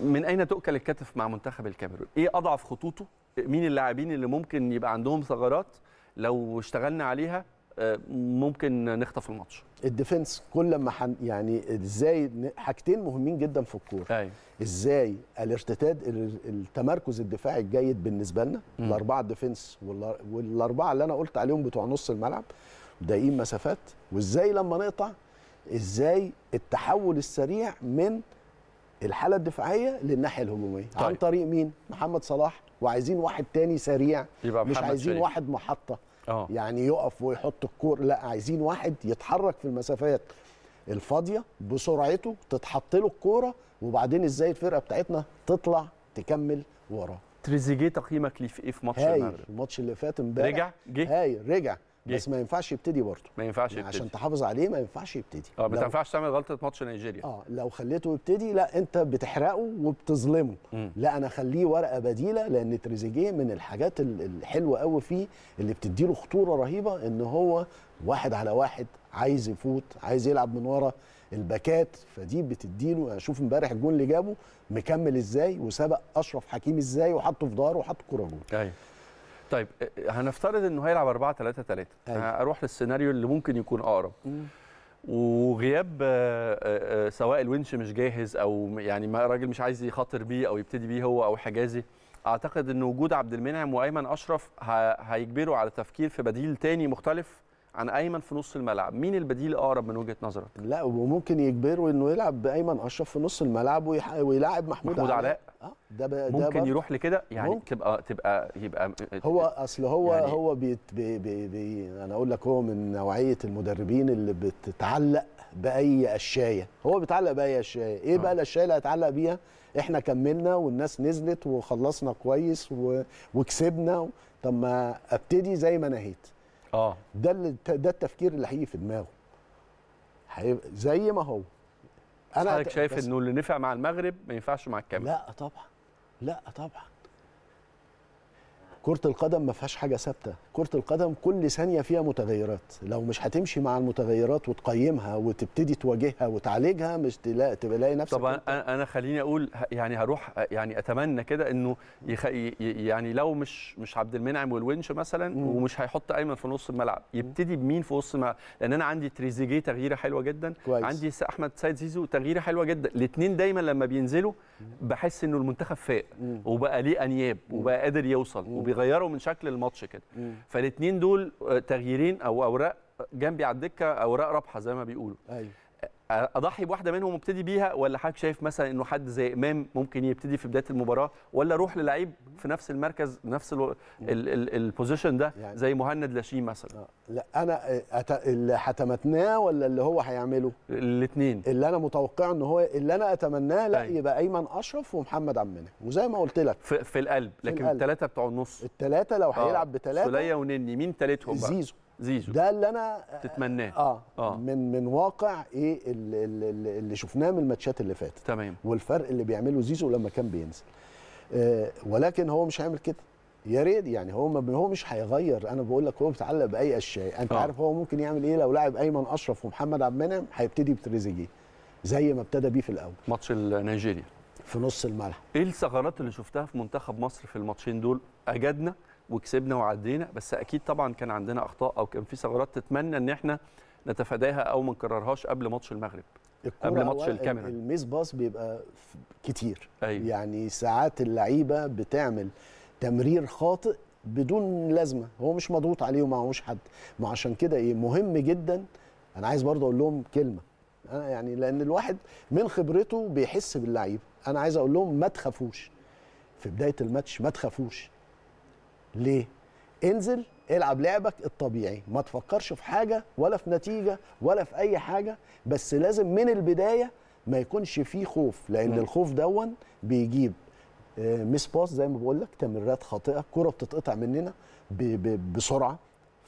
من اين تؤكل الكتف مع منتخب الكاميرون ايه اضعف خطوطه مين اللاعبين اللي ممكن يبقى عندهم ثغرات لو اشتغلنا عليها ممكن نخطف الماتش الديفنس كل ما حن يعني ازاي حاجتين مهمين جدا في الكوره أيوة. ازاي الارتداد التمركز الدفاعي الجيد بالنسبه لنا الاربعه ديفنس والاربعه اللي انا قلت عليهم بتوع نص الملعب ضايقين مسافات وازاي لما نقطع ازاي التحول السريع من الحاله الدفاعيه للناحيه الهجوميه طيب. عن طريق مين محمد صلاح وعايزين واحد تاني سريع يبقى مش عايزين سريع. واحد محطه أوه. يعني يقف ويحط الكور لا عايزين واحد يتحرك في المسافات الفاضيه بسرعته تتحط له الكوره وبعدين ازاي الفرقه بتاعتنا تطلع تكمل وراه تريزيجيه تقييمك ليه في ايه في ماتش المغرب؟ الماتش اللي فات امبارح رجع جه رجع بس ما ينفعش يبتدي برضه ما ينفعش يبتدي عشان تحافظ عليه ما ينفعش يبتدي اه ما تنفعش تعمل غلطه ماتش نيجيريا اه لو خليته يبتدي لا انت بتحرقه وبتظلمه لا انا خليه ورقه بديله لان تريزيجيه من الحاجات الحلوه قوي فيه اللي بتدي له خطوره رهيبه ان هو واحد على واحد عايز يفوت عايز يلعب من ورا الباكات فدي بتديله اشوف يعني امبارح الجون اللي جابه مكمل ازاي وسبق اشرف حكيم ازاي وحطه في ظهره وحط كوره جول ايوه طيب آه، آه، هنفترض انه هيلعب 4 3 3 اروح للسيناريو اللي ممكن يكون اقرب مم. وغياب آه، سواء الونش مش جاهز او يعني ما راجل مش عايز يخاطر بيه او يبتدي بيه هو او حجازي اعتقد ان وجود عبد المنعم وايمن اشرف هيجبره على التفكير في بديل تاني مختلف عن ايمن في نص الملعب مين البديل الاقرب من وجهه نظرك لا وممكن يجبره انه يلعب بايمن اشرف في نص الملعب ويلاعب محمود, محمود علاء اه ده ب... ممكن يروح لكده يعني ممكن. تبقى تبقى يبقى هو اصل هو يعني هو بيت بي بي بي انا اقول لك هو من نوعيه المدربين اللي بتتعلق باي قشايه هو بيتعلق باي قشايه ايه آه. بقى الاشياء اللي هيتعلق بيها احنا كملنا والناس نزلت وخلصنا كويس و... وكسبنا طب ما ابتدي زي ما نهيت اه ده اللي ده التفكير اللي هيجي في دماغه هيبقى زي ما هو انا حضرتك شايف انه اللي نفع مع المغرب ما ينفعش مع الكاميرون لا طبعا لا طبعا كرة القدم ما فيهاش حاجة ثابتة، كرة القدم كل ثانية فيها متغيرات، لو مش هتمشي مع المتغيرات وتقيمها وتبتدي تواجهها وتعالجها مش تلاقي تلاقي نفسك طبعا انا خليني اقول يعني هروح يعني اتمنى كده انه يخ... يعني لو مش مش عبد المنعم والونش مثلا م. ومش هيحط ايمن في نص الملعب، يبتدي بمين في نص الملعب؟ لان انا عندي تريزيجيه تغييره حلوه جدا، كويس. عندي احمد سيد زيزو تغييره حلوه جدا، الاثنين دايما لما بينزلوا بحس انه المنتخب فاق وبقى ليه انياب وبقى قادر يوصل وبيغ... بيغيروا من شكل الماتش كده فالاثنين دول آه، تغييرين او اوراق جنبي على الدكه اوراق رابحه زي ما بيقولوا ايوه اضحي بواحده منهم وابتدي بيها ولا حضرتك شايف مثلا انه حد زي امام ممكن يبتدي في بدايه المباراه ولا اروح للعيب في نفس المركز نفس البوزيشن ده يعني زي مهند لاشين مثلا آه، لا انا آه، اللي حتمتناه ولا اللي هو هيعمله الاثنين اللي انا متوقعه ان هو اللي انا اتمناه لا أي. أيوه. يبقى ايمن اشرف ومحمد عمنا وزي ما قلت لك في, في القلب لكن الثلاثه بتوع النص الثلاثه لو آه، هيلعب بثلاثه سوليه ونني مين ثالثهم بقى زيزو زيزو ده اللي انا تتمناه آه, اه من من واقع ايه اللي, اللي شفناه من الماتشات اللي فاتت تمام والفرق اللي بيعمله زيزو لما كان بينزل آه ولكن هو مش هيعمل كده يا ريت يعني هو ما هو مش هيغير انا بقول لك هو بيتعلق باي اشياء انت آه. عارف هو ممكن يعمل ايه لو لاعب ايمن اشرف ومحمد عبد المنعم هيبتدي بتريزيجيه زي ما ابتدى بيه في الاول ماتش نيجيريا في نص الملعب ايه الثغرات اللي شفتها في منتخب مصر في الماتشين دول اجدنا وكسبنا وعدينا بس اكيد طبعا كان عندنا اخطاء او كان في ثغرات تتمنى ان احنا نتفاداها او ما نكررهاش قبل ماتش المغرب قبل ماتش الكاميرا الميس باص بيبقى كتير أيوة. يعني ساعات اللعيبه بتعمل تمرير خاطئ بدون لازمه هو مش مضغوط عليه ومعهوش حد ما عشان كده ايه مهم جدا انا عايز برضه اقول لهم كلمه انا يعني لان الواحد من خبرته بيحس باللعيبه انا عايز اقول لهم ما تخافوش في بدايه الماتش ما تخافوش ليه؟ انزل العب لعبك الطبيعي ما تفكرش في حاجه ولا في نتيجه ولا في اي حاجه بس لازم من البدايه ما يكونش فيه خوف لان مم. الخوف دون بيجيب ميس آه، باس زي ما بقول لك تمريرات خاطئه كرة بتتقطع مننا بسرعه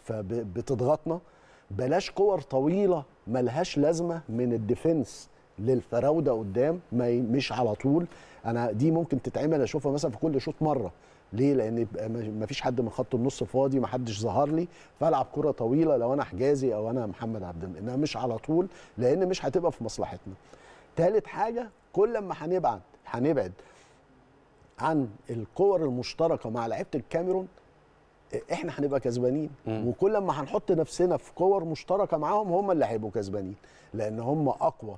فبتضغطنا بلاش كور طويله ملهاش لازمه من الديفنس للفراوده قدام ما مش على طول انا دي ممكن تتعمل اشوفها مثلا في كل شوط مره ليه لان يبقى ما فيش حد من خط النص فاضي ما حدش ظهر لي فالعب كره طويله لو انا حجازي او انا محمد عبد المنعم انها مش على طول لان مش هتبقى في مصلحتنا ثالث حاجه كل ما هنبعد هنبعد عن الكور المشتركه مع لعيبه الكاميرون احنا هنبقى كسبانين وكل ما هنحط نفسنا في كور مشتركه معاهم هم اللي هيبقوا كسبانين لان هم اقوى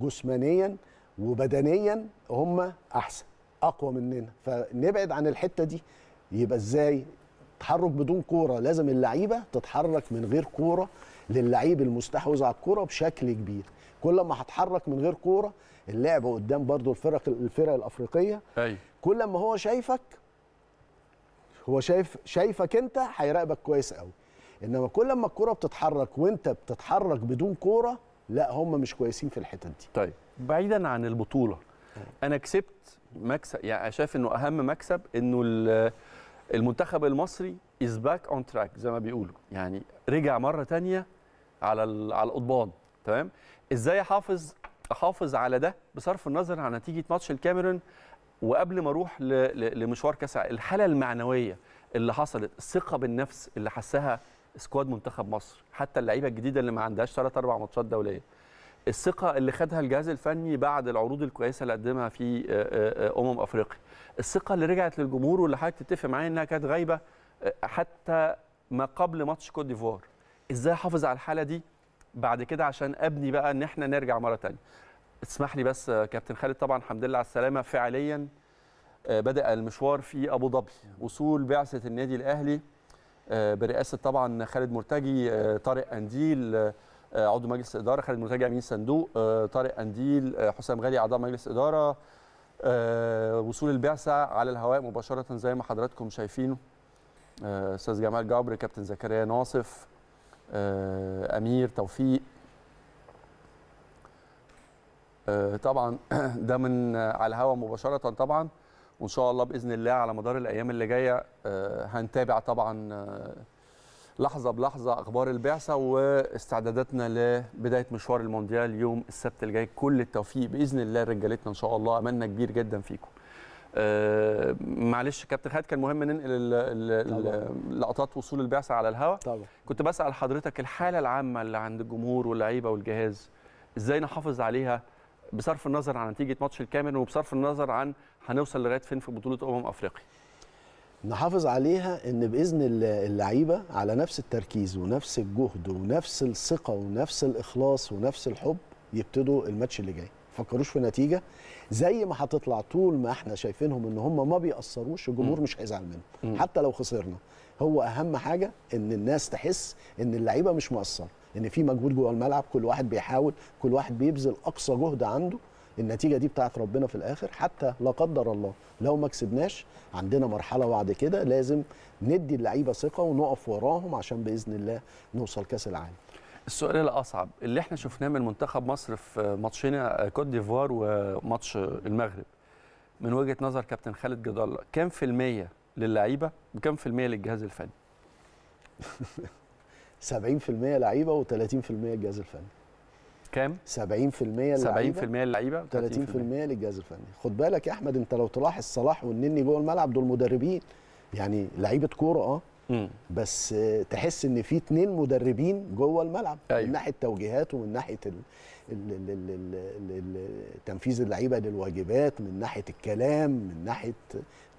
جسمانيا وبدنيا هم احسن اقوى مننا فنبعد عن الحته دي يبقى ازاي تحرك بدون كوره لازم اللعيبه تتحرك من غير كوره للعيب المستحوذ على الكوره بشكل كبير كل ما هتحرك من غير كوره اللعب قدام برضو الفرق الفرق الافريقيه أي. أيوه. كل ما هو شايفك هو شايف شايفك انت هيراقبك كويس قوي انما كل ما الكوره بتتحرك وانت بتتحرك بدون كوره لا هم مش كويسين في الحتت دي طيب بعيدا عن البطوله انا كسبت مكسب يعني شايف انه اهم مكسب انه المنتخب المصري از باك اون تراك زي ما بيقولوا يعني رجع مره ثانيه على على القضبان تمام ازاي احافظ احافظ على ده بصرف النظر عن نتيجه ماتش الكاميرون وقبل ما اروح لمشوار كاس الحاله المعنويه اللي حصلت الثقه بالنفس اللي حسها سكواد منتخب مصر حتى اللعيبه الجديده اللي ما عندهاش ثلاث اربع ماتشات دوليه الثقه اللي خدها الجهاز الفني بعد العروض الكويسه اللي قدمها في آه، آه، آه، امم افريقيا الثقه اللي رجعت للجمهور واللي حضرتك تتفق معايا انها كانت غايبه حتى ما قبل ماتش كوت ديفوار ازاي احافظ على الحاله دي بعد كده عشان ابني بقى ان احنا نرجع مره ثانيه اسمح لي بس كابتن خالد طبعا الحمد لله على السلامه فعليا بدا المشوار في ابو ظبي وصول بعثه النادي الاهلي برئاسه طبعا خالد مرتجي طارق قنديل آه، عضو مجلس اداره خالد مرتجع امين صندوق آه، طارق قنديل آه، حسام غالي اعضاء مجلس اداره وصول البعثه على الهواء مباشره زي ما حضراتكم شايفينه استاذ جمال جبر كابتن زكريا ناصف امير توفيق طبعا ده من على الهواء مباشره طبعا وان شاء الله باذن الله على مدار الايام اللي جايه هنتابع طبعا لحظه بلحظه اخبار البعثه واستعداداتنا لبدايه مشوار المونديال يوم السبت الجاي كل التوفيق باذن الله رجالتنا ان شاء الله املنا كبير جدا فيكم آه، معلش كابتن خالد كان مهم ننقل لقطات وصول البعثه على الهواء طبعا كنت بسال حضرتك الحاله العامه اللي عند الجمهور واللعيبه والجهاز ازاي نحافظ عليها بصرف النظر عن نتيجه ماتش الكاميرون وبصرف النظر عن هنوصل لغايه فين في بطوله امم افريقيا نحافظ عليها ان باذن الله اللعيبه على نفس التركيز ونفس الجهد ونفس الثقه ونفس الاخلاص ونفس الحب يبتدوا الماتش اللي جاي ما تفكروش في نتيجه زي ما هتطلع طول ما احنا شايفينهم ان هم ما بيأثروش الجمهور مش هيزعل منهم حتى لو خسرنا هو اهم حاجه ان الناس تحس ان اللعيبه مش مقصره ان في مجهود جوه الملعب كل واحد بيحاول كل واحد بيبذل اقصى جهد عنده النتيجه دي بتاعت ربنا في الاخر حتى لا قدر الله لو ما كسبناش عندنا مرحله بعد كده لازم ندي اللعيبه ثقه ونقف وراهم عشان باذن الله نوصل كاس العالم السؤال الاصعب اللي احنا شفناه من منتخب مصر في ماتشين كوت ديفوار وماتش المغرب من وجهه نظر كابتن خالد جد الله كام في الميه للعيبه وكام في الميه للجهاز الفني 70% لعيبه و30% الجهاز الفني كام 70% للعيبه 70% للعيبه 30% للجهاز الفني خد بالك يا احمد انت لو تلاحظ صلاح والنني جوه الملعب دول مدربين يعني لعيبه كوره اه مم. بس تحس ان في اتنين مدربين جوه الملعب أيوه. من ناحيه توجيهات ومن ناحيه ال... تنفيذ اللعيبه للواجبات من ناحيه الكلام من ناحيه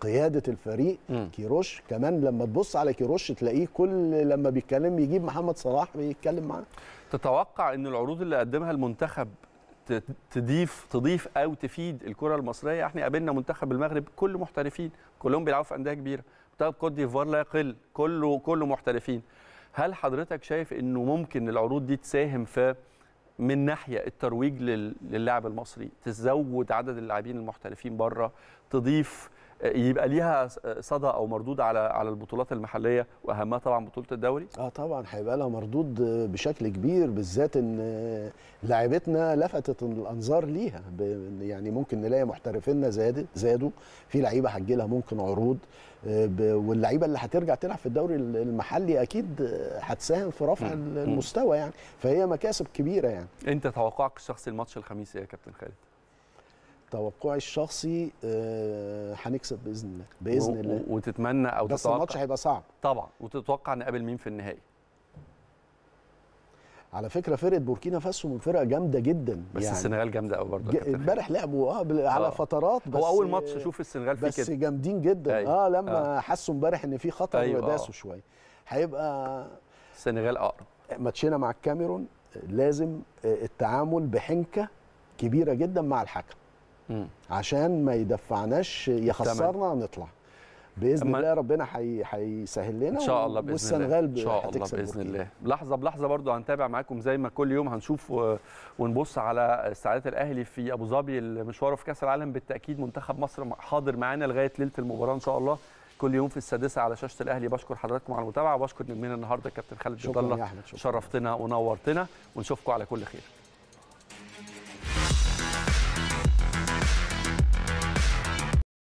قياده الفريق م. كيروش كمان لما تبص على كيروش تلاقيه كل لما بيتكلم يجيب محمد صلاح بيتكلم معاه تتوقع ان العروض اللي قدمها المنتخب تضيف تضيف او تفيد الكره المصريه احنا قابلنا منتخب المغرب كله محترفين كلهم بيلعبوا في انديه كبيره منتخب طيب كوت ديفوار لا يقل كله كله محترفين هل حضرتك شايف انه ممكن العروض دي تساهم في من ناحيه الترويج للاعب المصري تزود عدد اللاعبين المحترفين بره تضيف يبقى ليها صدى او مردود على على البطولات المحليه واهمها طبعا بطوله الدوري اه طبعا هيبقى لها مردود بشكل كبير بالذات ان لاعيبتنا لفتت الانظار ليها يعني ممكن نلاقي محترفينا زاد زادوا في لعيبه هتجي لها ممكن عروض آه واللعيبه اللي هترجع تلعب في الدوري المحلي اكيد هتساهم في رفع المستوى يعني فهي مكاسب كبيره يعني انت توقعك الشخصي الماتش الخميس ايه يا كابتن خالد توقعي الشخصي آه، هنكسب باذن الله باذن الله وتتمنى او بس تتوقع بس الماتش هيبقى صعب طبعا وتتوقع نقابل مين في النهائي على فكره فرقه بوركينا فاسو من فرقه جامده جدا بس يعني السنغال جامده قوي برضه امبارح لعبوا اه على آه. فترات بس هو اول ماتش اشوف السنغال فيه كده بس جامدين جدا أي. أيوه. اه لما آه. حسوا امبارح ان في خطر أيوة وداسوا آه. شويه هيبقى السنغال اقرب ماتشنا مع الكاميرون لازم آه، التعامل بحنكه كبيره جدا مع الحكم مم. عشان ما يدفعناش يخسرنا نطلع باذن الله ربنا هيسهل لنا ان شاء الله باذن الله ان شاء الله باذن الله لحظه بلحظه برضو هنتابع معاكم زي ما كل يوم هنشوف ونبص على استعدادات الاهلي في ابو ظبي مشواره في كاس العالم بالتاكيد منتخب مصر حاضر معانا لغايه ليله المباراه ان شاء الله كل يوم في السادسة على شاشة الأهلي بشكر حضراتكم على المتابعة وبشكر نجمنا النهاردة كابتن خالد عبد الله شرفتنا ونورتنا ونشوفكم على كل خير